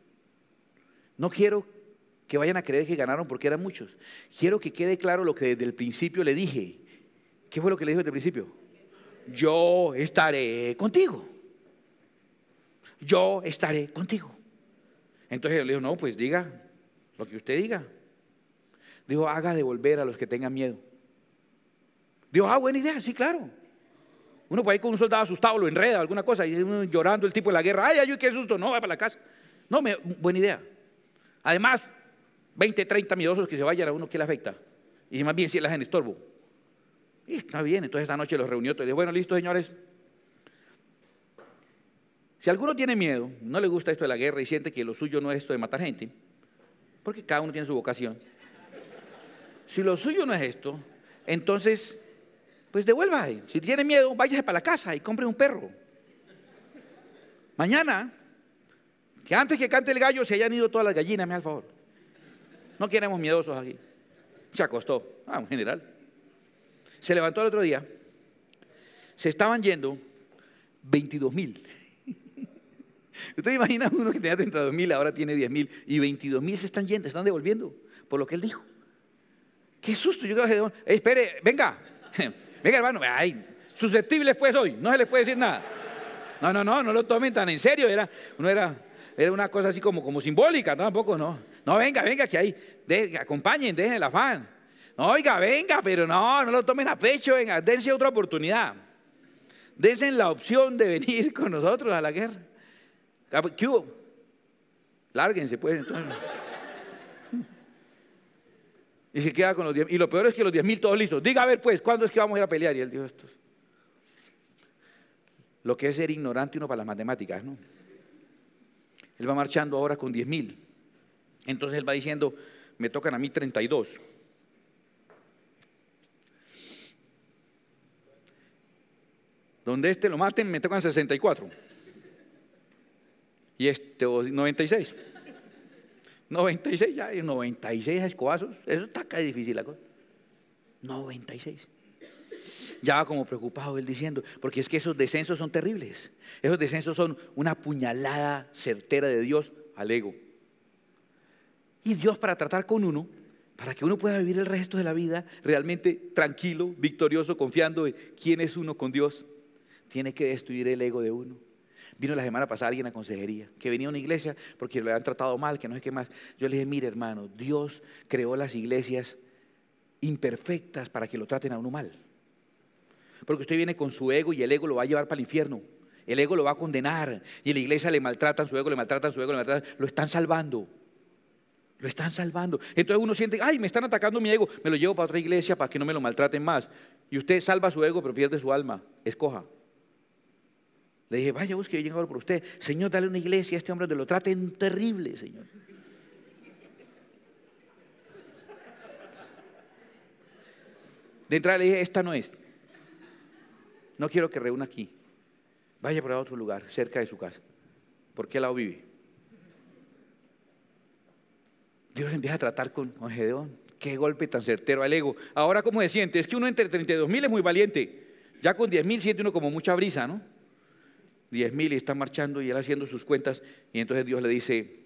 No quiero que vayan a creer que ganaron porque eran muchos. Quiero que quede claro lo que desde el principio le dije. ¿Qué fue lo que le dije desde el principio? Yo estaré contigo. Yo estaré contigo. Entonces le dijo, no, pues diga lo que usted diga. Dijo, haga devolver a los que tengan miedo. Dijo, ah, buena idea, sí, claro. Uno por ahí con un soldado asustado lo enreda, alguna cosa, y uno llorando el tipo de la guerra, ay, ay, qué susto, no, va para la casa. No, me, buena idea. Además, 20, 30 miedosos que se vayan a uno, ¿qué le afecta? Y más bien si la gente estorbo. Y está bien, entonces esta noche los reunió, y dijo, bueno, listo, señores. Si alguno tiene miedo, no le gusta esto de la guerra y siente que lo suyo no es esto de matar gente, porque cada uno tiene su vocación. Si lo suyo no es esto, entonces pues devuelva. Si tiene miedo, váyase para la casa y compre un perro. Mañana, que antes que cante el gallo se hayan ido todas las gallinas, me al favor. No queremos miedosos aquí. Se acostó, ah, un general. Se levantó el otro día. Se estaban yendo 22 mil. (laughs) Usted imagina uno que tenía 32 mil, ahora tiene 10 mil y 22 mil se están yendo, se están devolviendo por lo que él dijo. Qué susto, yo creo que, eh, espere, venga, (laughs) Venga, hermano, ay, susceptibles pues hoy, no se les puede decir nada. No, no, no, no lo tomen tan en serio, era, no era, era una cosa así como, como simbólica, tampoco, no. No, venga, venga, que ahí, de, acompañen, dejen el afán. No, oiga, venga, pero no, no lo tomen a pecho, venga, dense otra oportunidad. Dense la opción de venir con nosotros a la guerra. Ah, pues, ¿Qué hubo? Lárguense, pues, entonces. Y se queda con los 10 Y lo peor es que los 10 mil todos listos. Diga, a ver, pues, ¿cuándo es que vamos a ir a pelear? Y él dijo estos. Lo que es ser ignorante uno para las matemáticas, ¿no? Él va marchando ahora con 10 mil. Entonces él va diciendo, me tocan a mí 32. Donde este lo maten, me tocan 64. Y este, 96. 96 ya, y 96 escobazos. Eso está casi difícil la cosa. 96. Ya como preocupado él diciendo, porque es que esos descensos son terribles. Esos descensos son una puñalada certera de Dios al ego. Y Dios para tratar con uno, para que uno pueda vivir el resto de la vida realmente tranquilo, victorioso, confiando en quién es uno con Dios, tiene que destruir el ego de uno. Vino la semana pasada alguien a consejería, que venía a una iglesia porque lo habían tratado mal, que no sé qué más. Yo le dije, mire hermano, Dios creó las iglesias imperfectas para que lo traten a uno mal. Porque usted viene con su ego y el ego lo va a llevar para el infierno. El ego lo va a condenar. Y la iglesia le maltratan su ego, le maltratan su ego, le maltratan. Lo están salvando. Lo están salvando. Entonces uno siente, ay, me están atacando mi ego. Me lo llevo para otra iglesia para que no me lo maltraten más. Y usted salva su ego, pero pierde su alma. Escoja. Le dije, vaya, busque, yo llegado por usted. Señor, dale una iglesia a este hombre donde lo traten terrible, Señor. De entrada le dije, esta no es. No quiero que reúna aquí. Vaya para otro lugar, cerca de su casa. ¿Por qué lado vive? Dios le empieza a tratar con, ojedeón. Qué golpe tan certero al ego. Ahora, ¿cómo se siente? Es que uno entre 32 mil es muy valiente. Ya con 10 mil siente uno como mucha brisa, ¿no? diez mil y está marchando y él haciendo sus cuentas. Y entonces Dios le dice,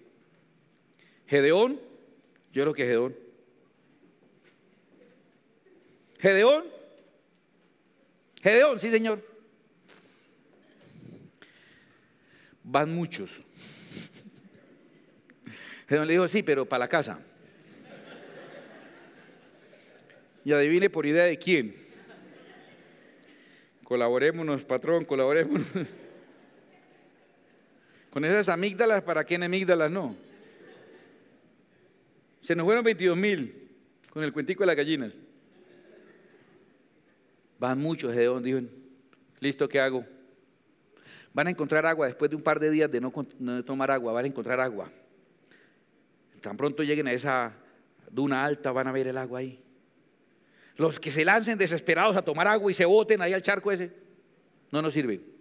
Gedeón, yo creo que Gedeón. Gedeón, Gedeón, sí señor. Van muchos. Gedeón le dijo, sí, pero para la casa. Y adivine por idea de quién. Colaborémonos, patrón, colaborémonos. Con esas amígdalas, ¿para qué amígdalas no? Se nos fueron 22 mil con el cuentico de las gallinas. Van muchos, donde dicen, listo, ¿qué hago? Van a encontrar agua, después de un par de días de no, no tomar agua, van a encontrar agua. Tan pronto lleguen a esa duna alta, van a ver el agua ahí. Los que se lancen desesperados a tomar agua y se boten ahí al charco ese, no nos sirven.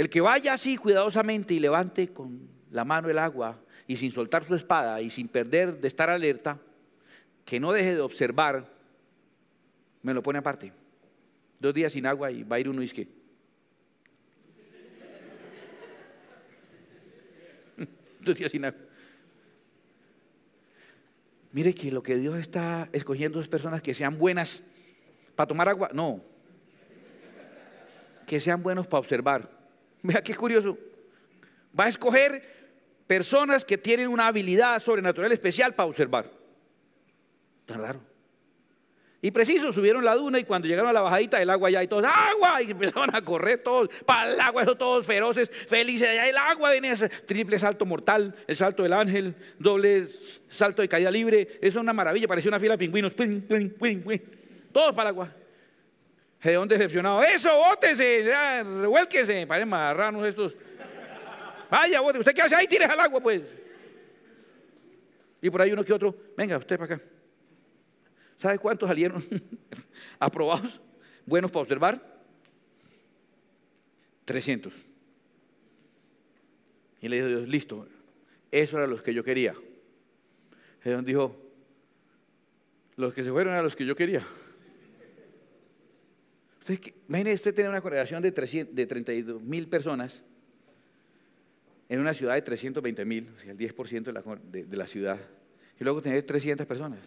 El que vaya así cuidadosamente y levante con la mano el agua y sin soltar su espada y sin perder de estar alerta, que no deje de observar, me lo pone aparte. Dos días sin agua y va a ir uno y es (laughs) Dos días sin agua. Mire que lo que Dios está escogiendo es personas que sean buenas para tomar agua. No. Que sean buenos para observar. Mira qué curioso. Va a escoger personas que tienen una habilidad sobrenatural especial para observar. Tan raro. Y preciso, subieron la duna y cuando llegaron a la bajadita, del agua ya y todos, ¡agua! Y empezaron a correr todos para el agua, eso todos feroces, felices. Allá el agua viene ese triple salto mortal, el salto del ángel, doble salto de caída libre. Eso es una maravilla, parecía una fila de pingüinos. Todos para el agua. Gedeón decepcionado. Eso, bótese, se revuélquese, para estos. Vaya, bote, usted qué hace ahí, tires al agua, pues. Y por ahí uno que otro, venga, usted para acá. ¿Sabe cuántos salieron (laughs) aprobados, buenos para observar? 300. Y le dijo Dios, listo, eso era los que yo quería. Gedeón dijo, los que se fueron eran los que yo quería. Entonces, imagínese usted tener una congregación de, 32 mil personas en una ciudad de 320 mil, o sea, el 10% de la, la, ciudad, y luego tener 300 personas.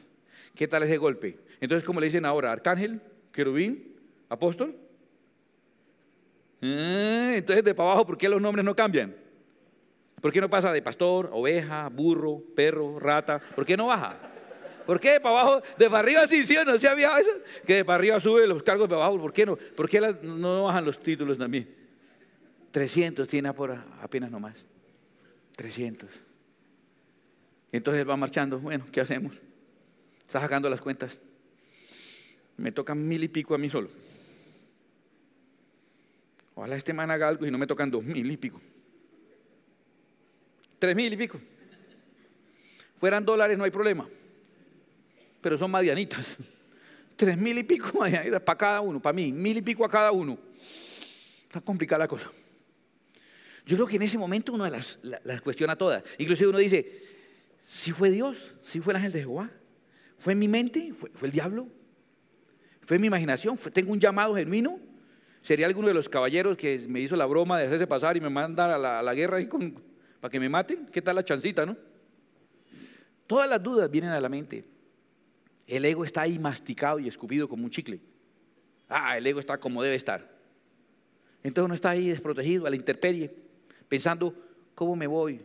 ¿Qué tal ese golpe? Entonces, como le dicen ahora, arcángel, querubín, apóstol. Ah, entonces, de para abajo, ¿por qué los nombres no cambian? ¿Por qué no pasa de pastor, oveja, burro, perro, rata? ¿Por qué no baja? ¿Por qué? Para abajo, de para arriba sí, ¿sí? ¿No se había eso? Que de para arriba sube los cargos de para abajo. ¿Por qué no? ¿Por qué no bajan los títulos mí, 300 tiene por apenas nomás. 300. Entonces va marchando. Bueno, ¿qué hacemos? Está sacando las cuentas. Me tocan mil y pico a mí solo. Ojalá este man haga algo y no me tocan dos mil y pico. Tres mil y pico. Fueran dólares, no hay problema pero son madianitas. (laughs) Tres mil y pico madianitas para cada uno, para mí, mil y pico a cada uno. Está complicada la cosa. Yo creo que en ese momento uno las, cuestiona todas. Inclusive uno dice, si fue Dios, si fue el ángel de Jehová, fue en mi mente, fue, el diablo, fue en mi imaginación, tengo un llamado genuino. ¿Sería alguno de los caballeros que me hizo la broma de hacerse pasar y me mandar a la, guerra ahí para que me maten? ¿Qué tal la chancita, no? Todas las dudas vienen a la mente. El ego está ahí masticado y escupido como un chicle. Ah, el ego está como debe estar. Entonces uno está ahí desprotegido a la intemperie, pensando, ¿cómo me voy?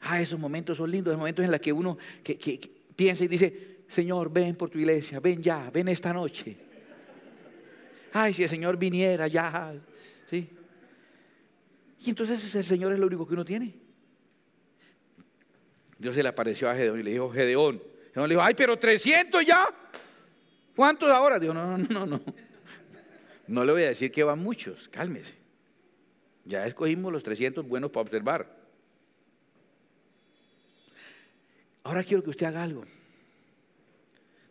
Ah, esos momentos son lindos, esos momentos en los que uno que, piensa y dice, Señor, ven por tu iglesia, ven ya, ven esta noche. Ay, si el Señor viniera ya, ¿sí? Y entonces el Señor es lo único que uno tiene. Dios se le apareció a Gedeón y le dijo, Gedeón, le digo, ay, pero 300 ya. ¿Cuántos ahora? digo no, no, no, no. No le voy a decir que van muchos, cálmese. Ya escogimos los 300 buenos para observar. Ahora quiero que usted haga algo.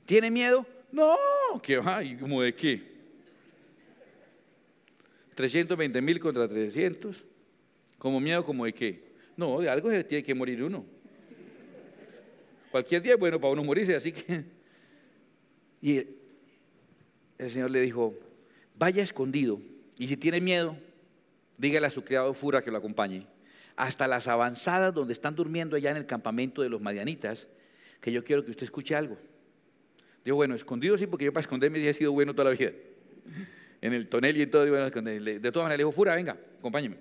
¿Tiene miedo? No, que va, ¿y como de qué? 320 mil contra 300. ¿Como miedo como de qué? No, de algo se tiene que morir uno. Cualquier día es bueno para uno morirse, así que... (laughs) Y el Señor le dijo, vaya escondido y si tiene miedo, dígale a su criado Fura que lo acompañe hasta las avanzadas donde están durmiendo allá en el campamento de los madianitas, que yo quiero que usted escuche algo. dijo bueno, escondido sí, porque yo para esconderme sí he sido bueno toda la vida. En el tonel y todo, digo, bueno, De todas maneras, le dijo, Fura, venga, acompáñeme.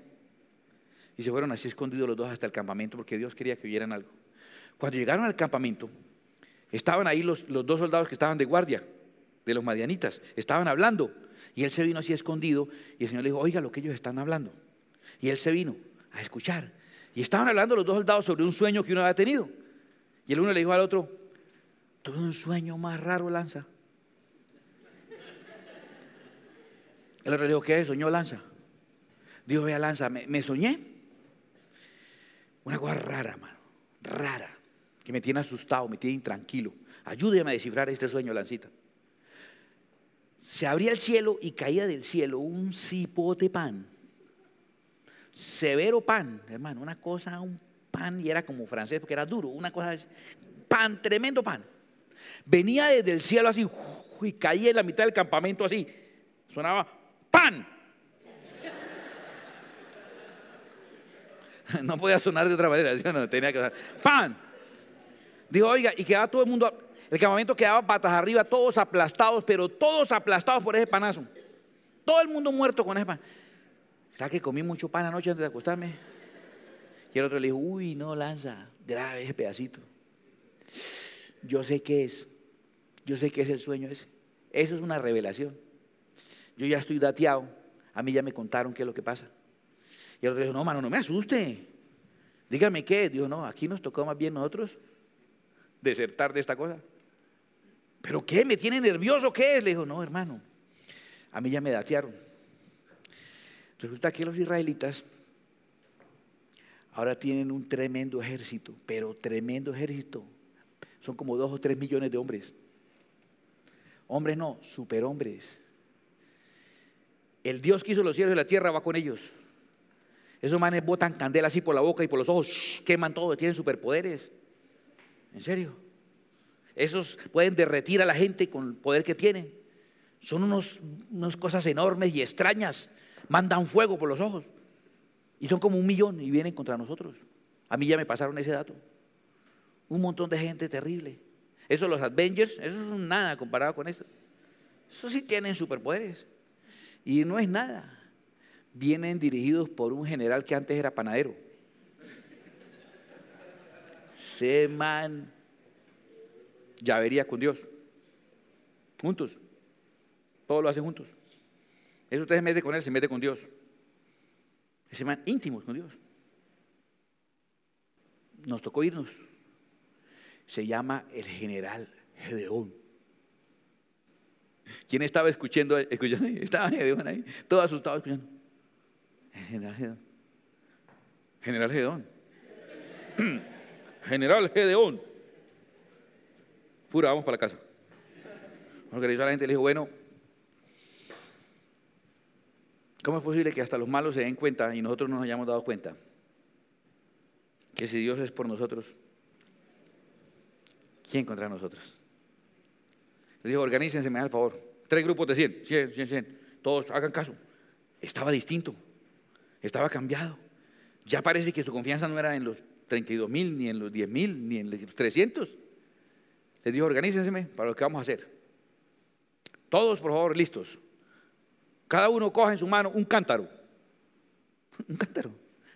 Y se fueron así escondidos los dos hasta el campamento porque Dios quería que vieran algo. Cuando llegaron al campamento, estaban ahí los, los dos soldados que estaban de guardia, de los madianitas, estaban hablando. Y él se vino así escondido y el Señor le dijo, oiga lo que ellos están hablando. Y él se vino a escuchar. Y estaban hablando los dos soldados sobre un sueño que uno había tenido. Y el uno le dijo al otro, tuve un sueño más raro, Lanza. El otro le dijo, ¿qué soñó Lanza? Dijo, vea Lanza, me, me soñé. Una cosa rara, hermano, rara que me tiene asustado, me tiene intranquilo. Ayúdeme a descifrar este sueño, Lancita. Se abría el cielo y caía del cielo un cipote pan. Severo pan, hermano, una cosa, un pan, y era como francés porque era duro, una cosa, pan, tremendo pan. Venía desde el cielo así y caía en la mitad del campamento así. Sonaba pan. (laughs) No podía sonar de otra manera, tenía que sonar pan. Dijo, oiga, y quedaba todo el mundo, el campamento quedaba patas arriba, todos aplastados, pero todos aplastados por ese panazo. Todo el mundo muerto con ese panazo. ¿Sabes que comí mucho pan anoche antes de acostarme? Y el otro le dijo, uy, no, lanza, grave ese pedacito. Yo sé qué es, yo sé qué es el sueño ese. Eso es una revelación. Yo ya estoy dateado, a mí ya me contaron qué es lo que pasa. Y el otro le dijo, no, mano, no me asuste. Dígame qué. Dijo, no, aquí nos tocó más bien nosotros desertar de esta cosa. ¿Pero qué? ¿Me tiene nervioso? ¿Qué es? Le dijo, no, hermano, a mí ya me datearon. Resulta que los israelitas ahora tienen un tremendo ejército, pero tremendo ejército. Son como dos o tres millones de hombres. Hombres no, superhombres. El Dios que hizo los cielos y la tierra va con ellos. Esos manes botan candela así por la boca y por los ojos, queman todo, tienen superpoderes. ¿En serio? Esos pueden derretir a la gente con el poder que tienen. Son unos, unas cosas enormes y extrañas. Mandan fuego por los ojos. Y son como un millón y vienen contra nosotros. A mí ya me pasaron ese dato. Un montón de gente terrible. Eso los Avengers, eso es nada comparado con eso. Eso sí tienen superpoderes. Y no es nada. Vienen dirigidos por un general que antes era panadero. Se man Llavería con Dios. Juntos. Todo lo hacen juntos. Eso usted se mete con él, se mete con Dios. se man íntimos con Dios. Nos tocó irnos. Se llama el general Gedeón. ¿Quién estaba escuchando? escuchando? (laughs) Estaba Gedeón ahí, todo asustado escuchando. El general Gedeón. General Gedeón. (clears throat) General Gedeón. Pura, vamos para la casa. Organizó a la gente y le dijo, bueno, ¿cómo es posible que hasta los malos se den cuenta y nosotros no nos hayamos dado cuenta? Que si Dios es por nosotros, ¿quién contra nosotros? Le dijo, organícense, me da el favor. Tres grupos de 100, 100, 100, 100. Todos hagan caso. Estaba distinto, estaba cambiado. Ya parece que su confianza no era en los 32 mil, ni en los 10 mil, ni en los 300. Les dijo, Organícenseme para lo que vamos a hacer. Todos, por favor, listos. Cada uno coge en su mano un cántaro. (laughs) Un cántaro.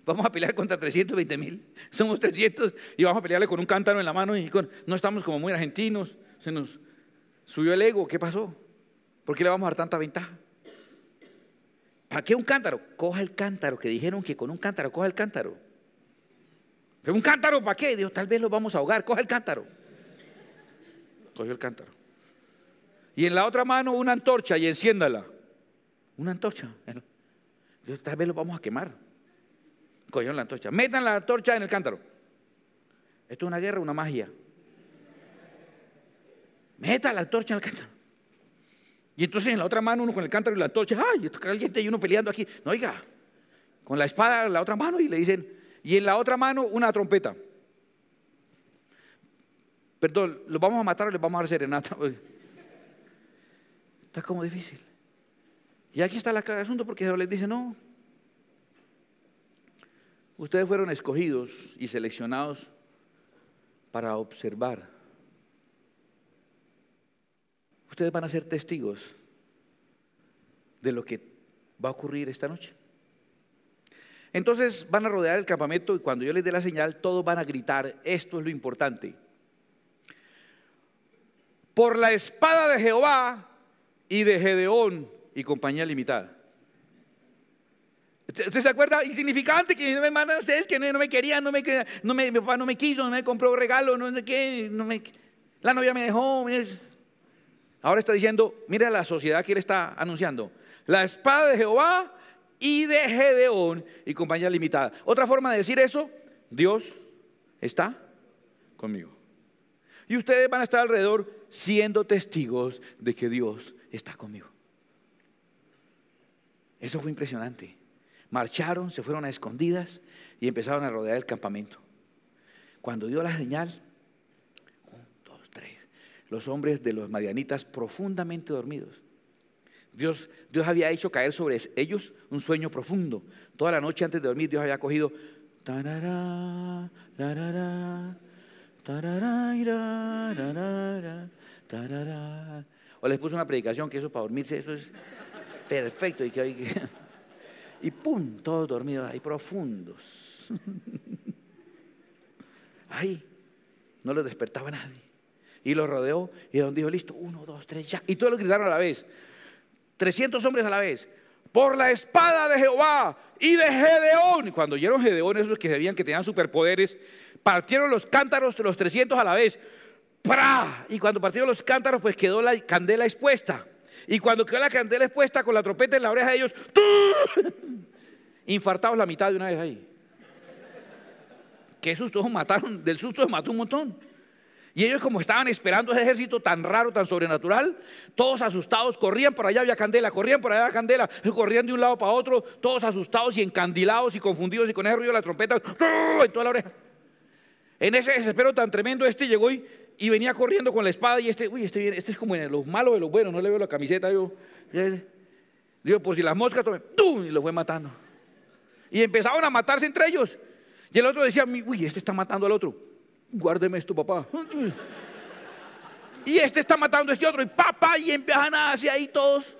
Vamos a pelear contra 320 mil. (laughs) Somos 300 y vamos a pelearle con un cántaro en la mano. Y con, no estamos como muy argentinos. Se nos subió el ego. ¿Qué pasó? ¿Por qué le vamos a dar tanta ventaja? ¿Para qué un cántaro? Coja el cántaro, que dijeron que con un cántaro, coja el cántaro. ¿Pero un cántaro para qué? Dijo, tal vez lo vamos a ahogar. Coge el cántaro. Cogió el cántaro. Y en la otra mano una antorcha y enciéndala. Una antorcha. Dijo, tal vez lo vamos a quemar. Cogieron la antorcha. Metan la antorcha en el cántaro. Esto es una guerra, una magia. Metan la antorcha en el cántaro. Y entonces en la otra mano uno con el cántaro y la antorcha, ay, esto caliente y uno peleando aquí. No, oiga, con la espada en la otra mano y le dicen, y en la otra mano una trompeta. Perdón, ¿los vamos a matar o les vamos a dar serenata? (laughs) Está como difícil. Y aquí está la clave del asunto porque Dios les dice, no, ustedes fueron escogidos y seleccionados para observar. Ustedes van a ser testigos de lo que va a ocurrir esta noche. Entonces van a rodear el campamento y cuando yo les dé la señal, todos van a gritar, esto es lo importante. Por la espada de Jehová y de Gedeón y compañía limitada. ¿Usted se acuerda? Insignificante, que me mandan que no me quería, no me, no me, mi papá no me quiso, no me compró regalo, no sé qué, la novia me dejó. Ahora está diciendo, mira la sociedad que él está anunciando. La espada de Jehová y de Gedeón y compañía limitada. Otra forma de decir eso, Dios está conmigo. Y ustedes van a estar alrededor siendo testigos de que Dios está conmigo. Eso fue impresionante. Marcharon, se fueron a escondidas y empezaron a rodear el campamento. Cuando dio la señal, un, dos, tres, los hombres de los madianitas profundamente dormidos Dios, había hecho caer sobre ellos un sueño profundo. Toda la noche antes de dormir Dios había cogido... o les puso una predicación que eso para dormirse, eso es perfecto. Y, que, (laughs) y pum, todos dormidos ahí, profundos. (laughs) Ahí, no los despertaba nadie. Y los rodeó y don dijo, listo, uno, dos, tres, ya. Y todos lo gritaron a la vez. 300 hombres a la vez, por la espada de Jehová y de Gedeón. Cuando oyeron Gedeón, esos que sabían que tenían superpoderes, partieron los cántaros los 300 a la vez. ¡Pra! Y cuando partieron los cántaros, pues quedó la candela expuesta. Y cuando quedó la candela expuesta con la trompeta en la oreja de ellos, (laughs) infartados la mitad de una vez ahí. Que esos susto, mataron, del susto se mató un montón. Y ellos como estaban esperando ese ejército tan raro, tan sobrenatural, todos asustados, corrían por allá, había candela, corrían por allá, había candela, corrían de un lado para otro, todos asustados y encandilados y confundidos y con ese ruido de las trompetas en toda la oreja. En ese desespero tan tremendo, este llegó y, venía corriendo con la espada y este, uy, este, este es como en los malos de los buenos, no le veo la camiseta, yo, digo, por si las moscas, tomen, y lo fue matando. Y empezaron a matarse entre ellos. Y el otro decía, uy, este está matando al otro guárdeme esto, papá. Y este está matando a este otro, y papá, y empiezan hacia ahí todos,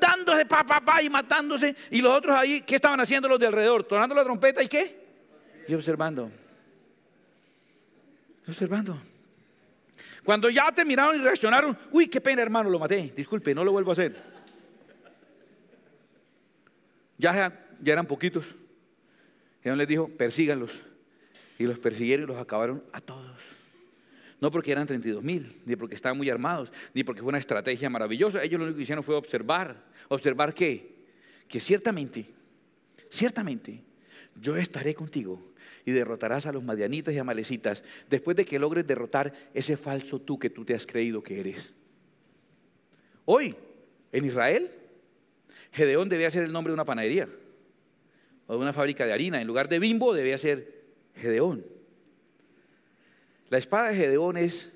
dándose papá, papá, y matándose. Y los otros ahí, ¿qué estaban haciendo los de alrededor? Tornando la trompeta y qué? Y observando. Observando. Cuando ya terminaron y reaccionaron, uy, qué pena, hermano, lo maté. Disculpe, no lo vuelvo a hacer. Ya, ya eran poquitos. Y él les dijo, persíganlos. Y los persiguieron y los acabaron a todos. No porque eran 32 mil, ni porque estaban muy armados, ni porque fue una estrategia maravillosa. Ellos lo único que hicieron fue observar. ¿Observar qué? Que ciertamente, ciertamente, yo estaré contigo y derrotarás a los madianitas y amalecitas después de que logres derrotar ese falso tú que tú te has creído que eres. Hoy, en Israel, Gedeón debía ser el nombre de una panadería o de una fábrica de harina. En lugar de bimbo, debía ser Gedeón. La espada de Gedeón es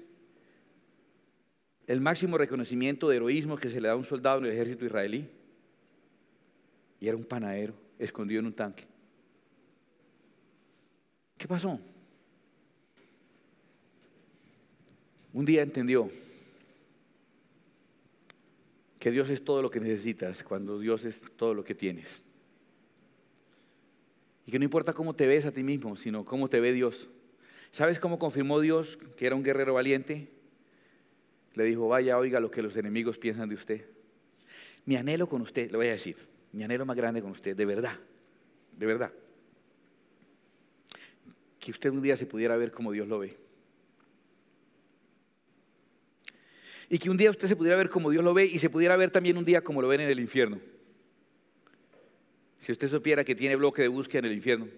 el máximo reconocimiento de heroísmo que se le da a un soldado en el ejército israelí. Y era un panadero escondido en un tanque. ¿Qué pasó? Un día entendió que Dios es todo lo que necesitas cuando Dios es todo lo que tienes. Y que no importa cómo te ves a ti mismo, sino cómo te ve Dios. ¿Sabes cómo confirmó Dios que era un guerrero valiente? Le dijo, vaya, oiga lo que los enemigos piensan de usted. Mi anhelo con usted, le voy a decir, mi anhelo más grande con usted, de verdad, de verdad. Que usted un día se pudiera ver como Dios lo ve. Y que un día usted se pudiera ver como Dios lo ve y se pudiera ver también un día como lo ven en el infierno. Si usted supiera que tiene bloque de búsqueda en el infierno,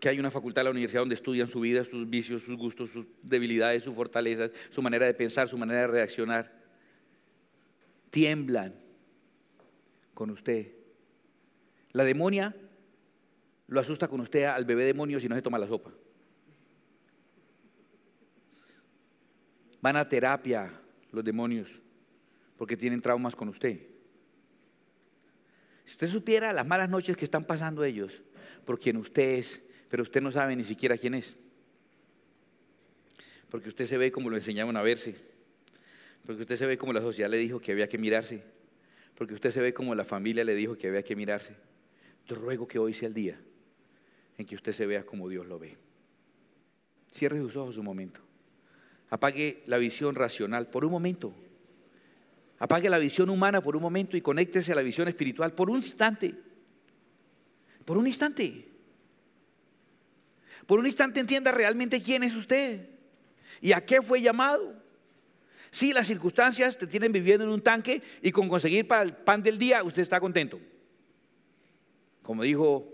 que hay una facultad de la universidad donde estudian su vida, sus vicios, sus gustos, sus debilidades, sus fortalezas, su manera de pensar, su manera de reaccionar, tiemblan con usted. La demonia lo asusta con usted al bebé demonio si no se toma la sopa. Van a terapia los demonios porque tienen traumas con usted. Si usted supiera las malas noches que están pasando ellos por quien usted es, pero usted no sabe ni siquiera quién es. Porque usted se ve como lo enseñaron a verse. Porque usted se ve como la sociedad le dijo que había que mirarse. Porque usted se ve como la familia le dijo que había que mirarse. Yo ruego que hoy sea el día en que usted se vea como Dios lo ve. Cierre sus ojos un momento. Apague la visión racional por un momento. Apague la visión humana por un momento y conéctese a la visión espiritual por un instante. Por un instante. Por un instante entienda realmente quién es usted y a qué fue llamado. Si las circunstancias te tienen viviendo en un tanque y con conseguir para el pan del día usted está contento. Como dijo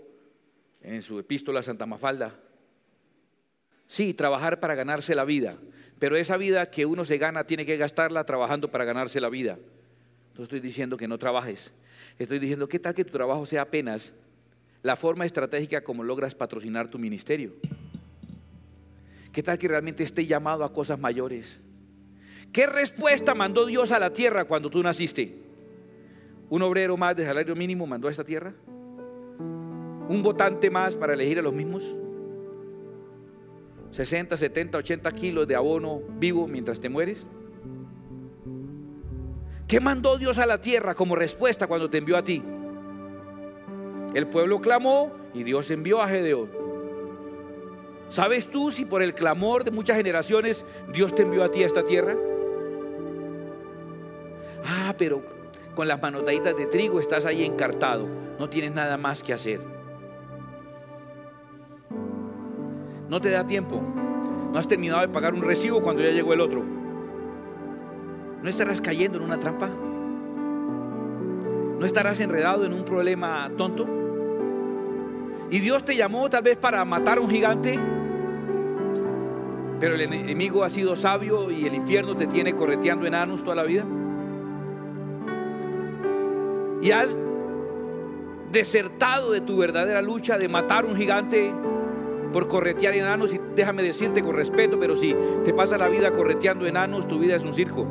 en su epístola Santa Mafalda, sí, trabajar para ganarse la vida, pero esa vida que uno se gana tiene que gastarla trabajando para ganarse la vida. No estoy diciendo que no trabajes. Estoy diciendo, ¿qué tal que tu trabajo sea apenas la forma estratégica como logras patrocinar tu ministerio? ¿Qué tal que realmente esté llamado a cosas mayores? ¿Qué respuesta mandó Dios a la tierra cuando tú naciste? ¿Un obrero más de salario mínimo mandó a esta tierra? ¿Un votante más para elegir a los mismos? 60, 70, 80 kilos de abono vivo mientras te mueres? ¿Qué mandó Dios a la tierra como respuesta cuando te envió a ti? El pueblo clamó y Dios envió a Gedeón. ¿Sabes tú si por el clamor de muchas generaciones Dios te envió a ti a esta tierra? Ah, pero con las manotaditas de trigo estás ahí encartado, no tienes nada más que hacer. No te da tiempo. No has terminado de pagar un recibo cuando ya llegó el otro. ¿No estarás cayendo en una trampa? ¿No estarás enredado en un problema tonto? Y Dios te llamó tal vez para matar a un gigante, pero el enemigo ha sido sabio y el infierno te tiene correteando enanos toda la vida. Y has desertado de tu verdadera lucha de matar un gigante por corretear enanos. Y déjame decirte con respeto, pero si te pasa la vida correteando enanos, tu vida es un circo.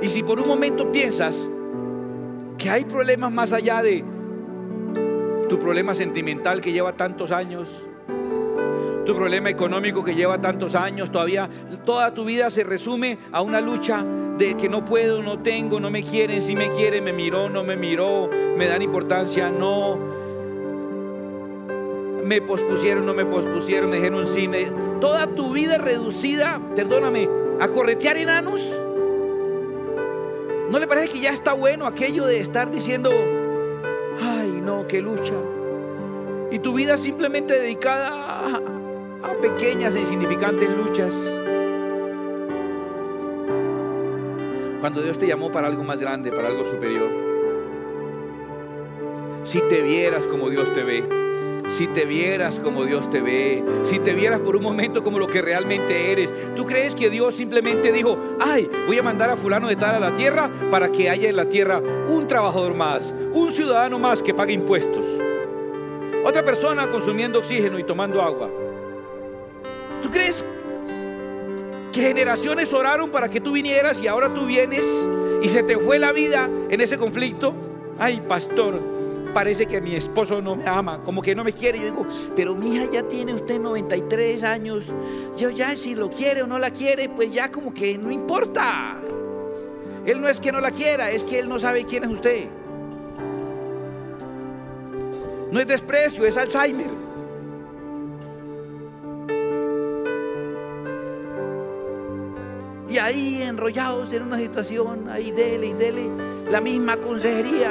Y si por un momento piensas que hay problemas más allá de tu problema sentimental que lleva tantos años, tu problema económico que lleva tantos años, todavía toda tu vida se resume a una lucha de que no puedo, no tengo, no me quieren, si me quieren, me miró, no me miró, me dan importancia, no. Me pospusieron, no me pospusieron, me dijeron sí. Toda tu vida reducida, perdóname, a corretear enanos. ¿No le parece que ya está bueno aquello de estar diciendo, ay no, qué lucha? Y tu vida simplemente dedicada a a pequeñas e insignificantes luchas. Cuando Dios te llamó para algo más grande, para algo superior. Si te vieras como Dios te ve, si te vieras como Dios te ve, si te vieras por un momento como lo que realmente eres. ¿Tú crees que Dios simplemente dijo, ay, voy a mandar a fulano de tal a la tierra para que haya en la tierra un trabajador más, un ciudadano más que pague impuestos? Otra persona consumiendo oxígeno y tomando agua crees que generaciones oraron para que tú vinieras y ahora tú vienes y se te fue la vida en ese conflicto? Ay, pastor, parece que mi esposo no me ama, como que no me quiere. Yo digo, pero mi hija ya tiene usted 93 años. Yo ya, si lo quiere o no la quiere, pues ya como que no importa. Él no es que no la quiera, es que él no sabe quién es usted. No es desprecio, es Alzheimer. Y ahí enrollados en una situación, ahí dele y dele, la misma consejería,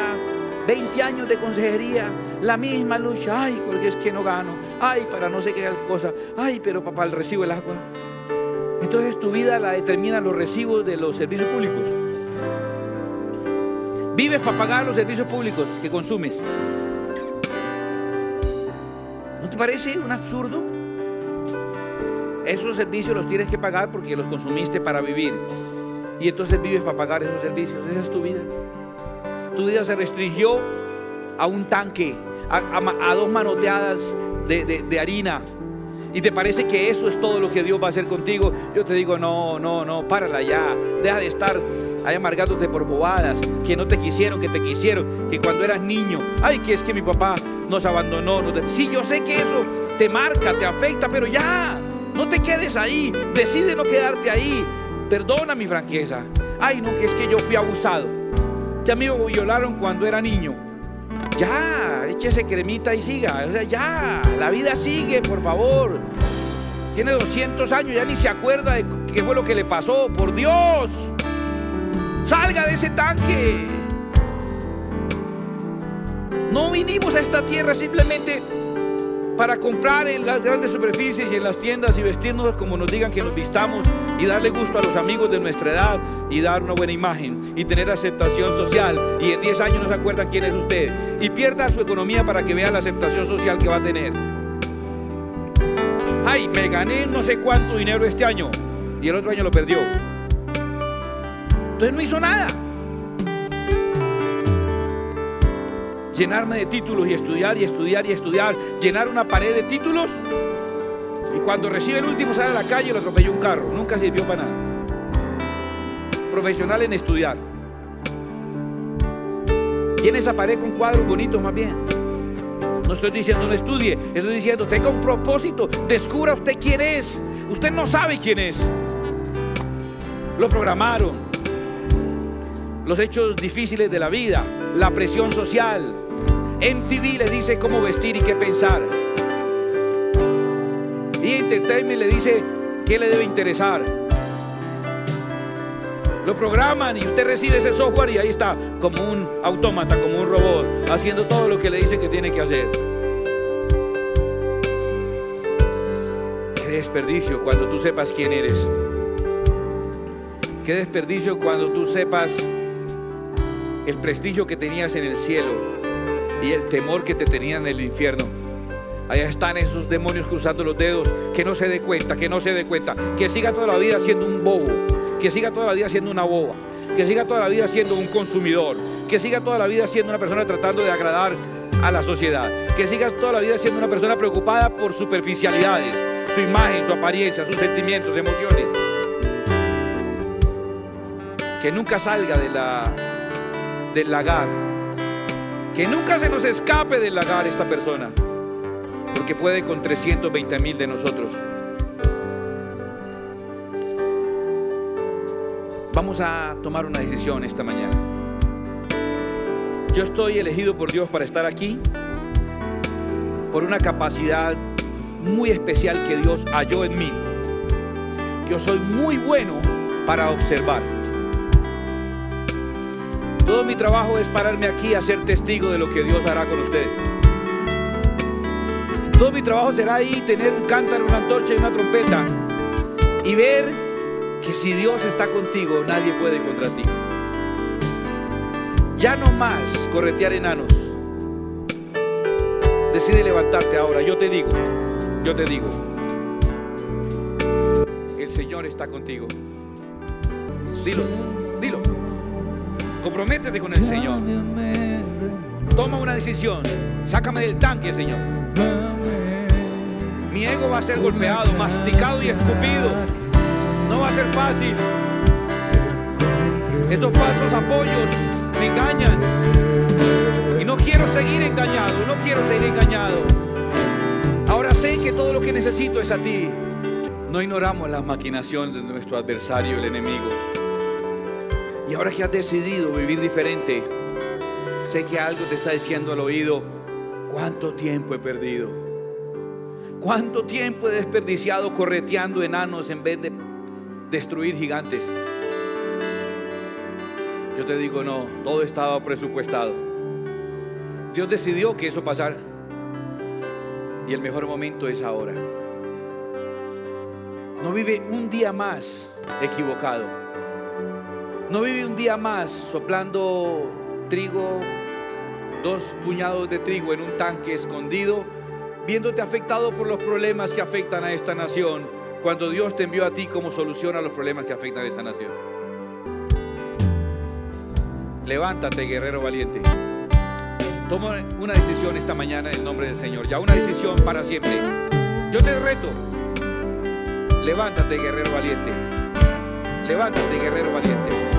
20 años de consejería, la misma lucha, ay, porque es que no gano, ay, para no sé qué cosa, ay, pero papá, el recibo el agua. Entonces tu vida la determina los recibos de los servicios públicos. Vives para pagar los servicios públicos que consumes. ¿No te parece un absurdo? Esos servicios los tienes que pagar porque los consumiste para vivir. Y entonces vives para pagar esos servicios. Esa es tu vida. Tu vida se restringió a un tanque, a, dos manoteadas de, harina. Y te parece que eso es todo lo que Dios va a hacer contigo. Yo te digo, no, no, no, párala ya. Deja de estar ahí amargándote por bobadas, que no te quisieron, que te quisieron, que cuando eras niño, ay, que es que mi papá nos abandonó. Sí, yo sé que eso te marca, te afecta, pero ya, no te quedes ahí. Decide no quedarte ahí. Perdona mi franqueza. Ay, no, que es que yo fui abusado. Ya este me violaron cuando era niño. Ya, échese cremita y siga. O sea, ya, la vida sigue, por favor. Tiene 200 años, ya ni se acuerda de qué fue lo que le pasó. Por Dios, salga de ese tanque. No vinimos a esta tierra simplemente para comprar en las grandes superficies y en las tiendas y vestirnos como nos digan que nos vistamos y darle gusto a los amigos de nuestra edad y dar una buena imagen y tener aceptación social y en 10 años no se acuerda quién es usted y pierda su economía para que vea la aceptación social que va a tener. Ay, me gané no sé cuánto dinero este año y el otro año lo perdió. Entonces no hizo nada. llenarme de títulos y estudiar y estudiar y estudiar, llenar una pared de títulos. Y cuando recibe el último sale a la calle y lo atropelló un carro. Nunca sirvió para nada. Profesional en estudiar. tiene esa pared con cuadros bonitos más bien. No estoy diciendo no estudie, estoy diciendo tenga un propósito, descubra usted quién es. Usted no sabe quién es. Lo programaron. Los hechos difíciles de la vida, la presión social, MTV le dice cómo vestir y qué pensar. Y Entertainment le dice qué le debe interesar. Lo programan y usted recibe ese software y ahí está, como un autómata, como un robot, haciendo todo lo que le dice que tiene que hacer. Qué desperdicio cuando tú sepas quién eres. Qué desperdicio cuando tú sepas el prestigio que tenías en el cielo y el temor que te tenía en el infierno. Allá están esos demonios cruzando los dedos, que no se dé cuenta, que no se dé cuenta, que siga toda la vida siendo un bobo, que siga toda la vida siendo una boba, que siga toda la vida siendo un consumidor, que siga toda la vida siendo una persona tratando de agradar a la sociedad, que siga toda la vida siendo una persona preocupada por superficialidades, su imagen, su apariencia, sus sentimientos, emociones. Que nunca salga de la, del lagar que nunca se nos escape del lagar esta persona, porque puede con 320 mil de nosotros. Vamos a tomar una decisión esta mañana. Yo estoy elegido por Dios para estar aquí por una capacidad muy especial que Dios halló en mí. Yo soy muy bueno para observar. Todo mi trabajo es pararme aquí a ser testigo de lo que Dios hará con ustedes. Todo mi trabajo será ahí tener un cántaro, una antorcha y una trompeta y ver que si Dios está contigo, nadie puede contra ti. Ya no más corretear enanos. Decide levantarte ahora. Yo te digo, yo te digo, el Señor está contigo. Dilo, dilo. Comprométete con el Señor. Toma una decisión. Sácame del tanque, Señor. Mi ego va a ser golpeado, masticado y escupido. No va a ser fácil. Estos falsos apoyos me engañan. Y no quiero seguir engañado, no quiero seguir engañado. Ahora sé que todo lo que necesito es a ti. No ignoramos las maquinaciones de nuestro adversario, el enemigo. Y ahora que has decidido vivir diferente, sé que algo te está diciendo al oído, ¿cuánto tiempo he perdido? ¿Cuánto tiempo he desperdiciado correteando enanos en vez de destruir gigantes? Yo te digo, no, todo estaba presupuestado. Dios decidió que eso pasara. Y el mejor momento es ahora. No vive un día más equivocado no vive un día más soplando trigo, dos puñados de trigo en un tanque escondido, viéndote afectado por los problemas que afectan a esta nación, cuando Dios te envió a ti como solución a los problemas que afectan a esta nación. Levántate, guerrero valiente. Toma una decisión esta mañana en el nombre del Señor, ya una decisión para siempre. Yo te reto. Levántate, guerrero valiente. Levántate, guerrero valiente.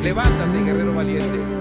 Levántate, guerrero valiente.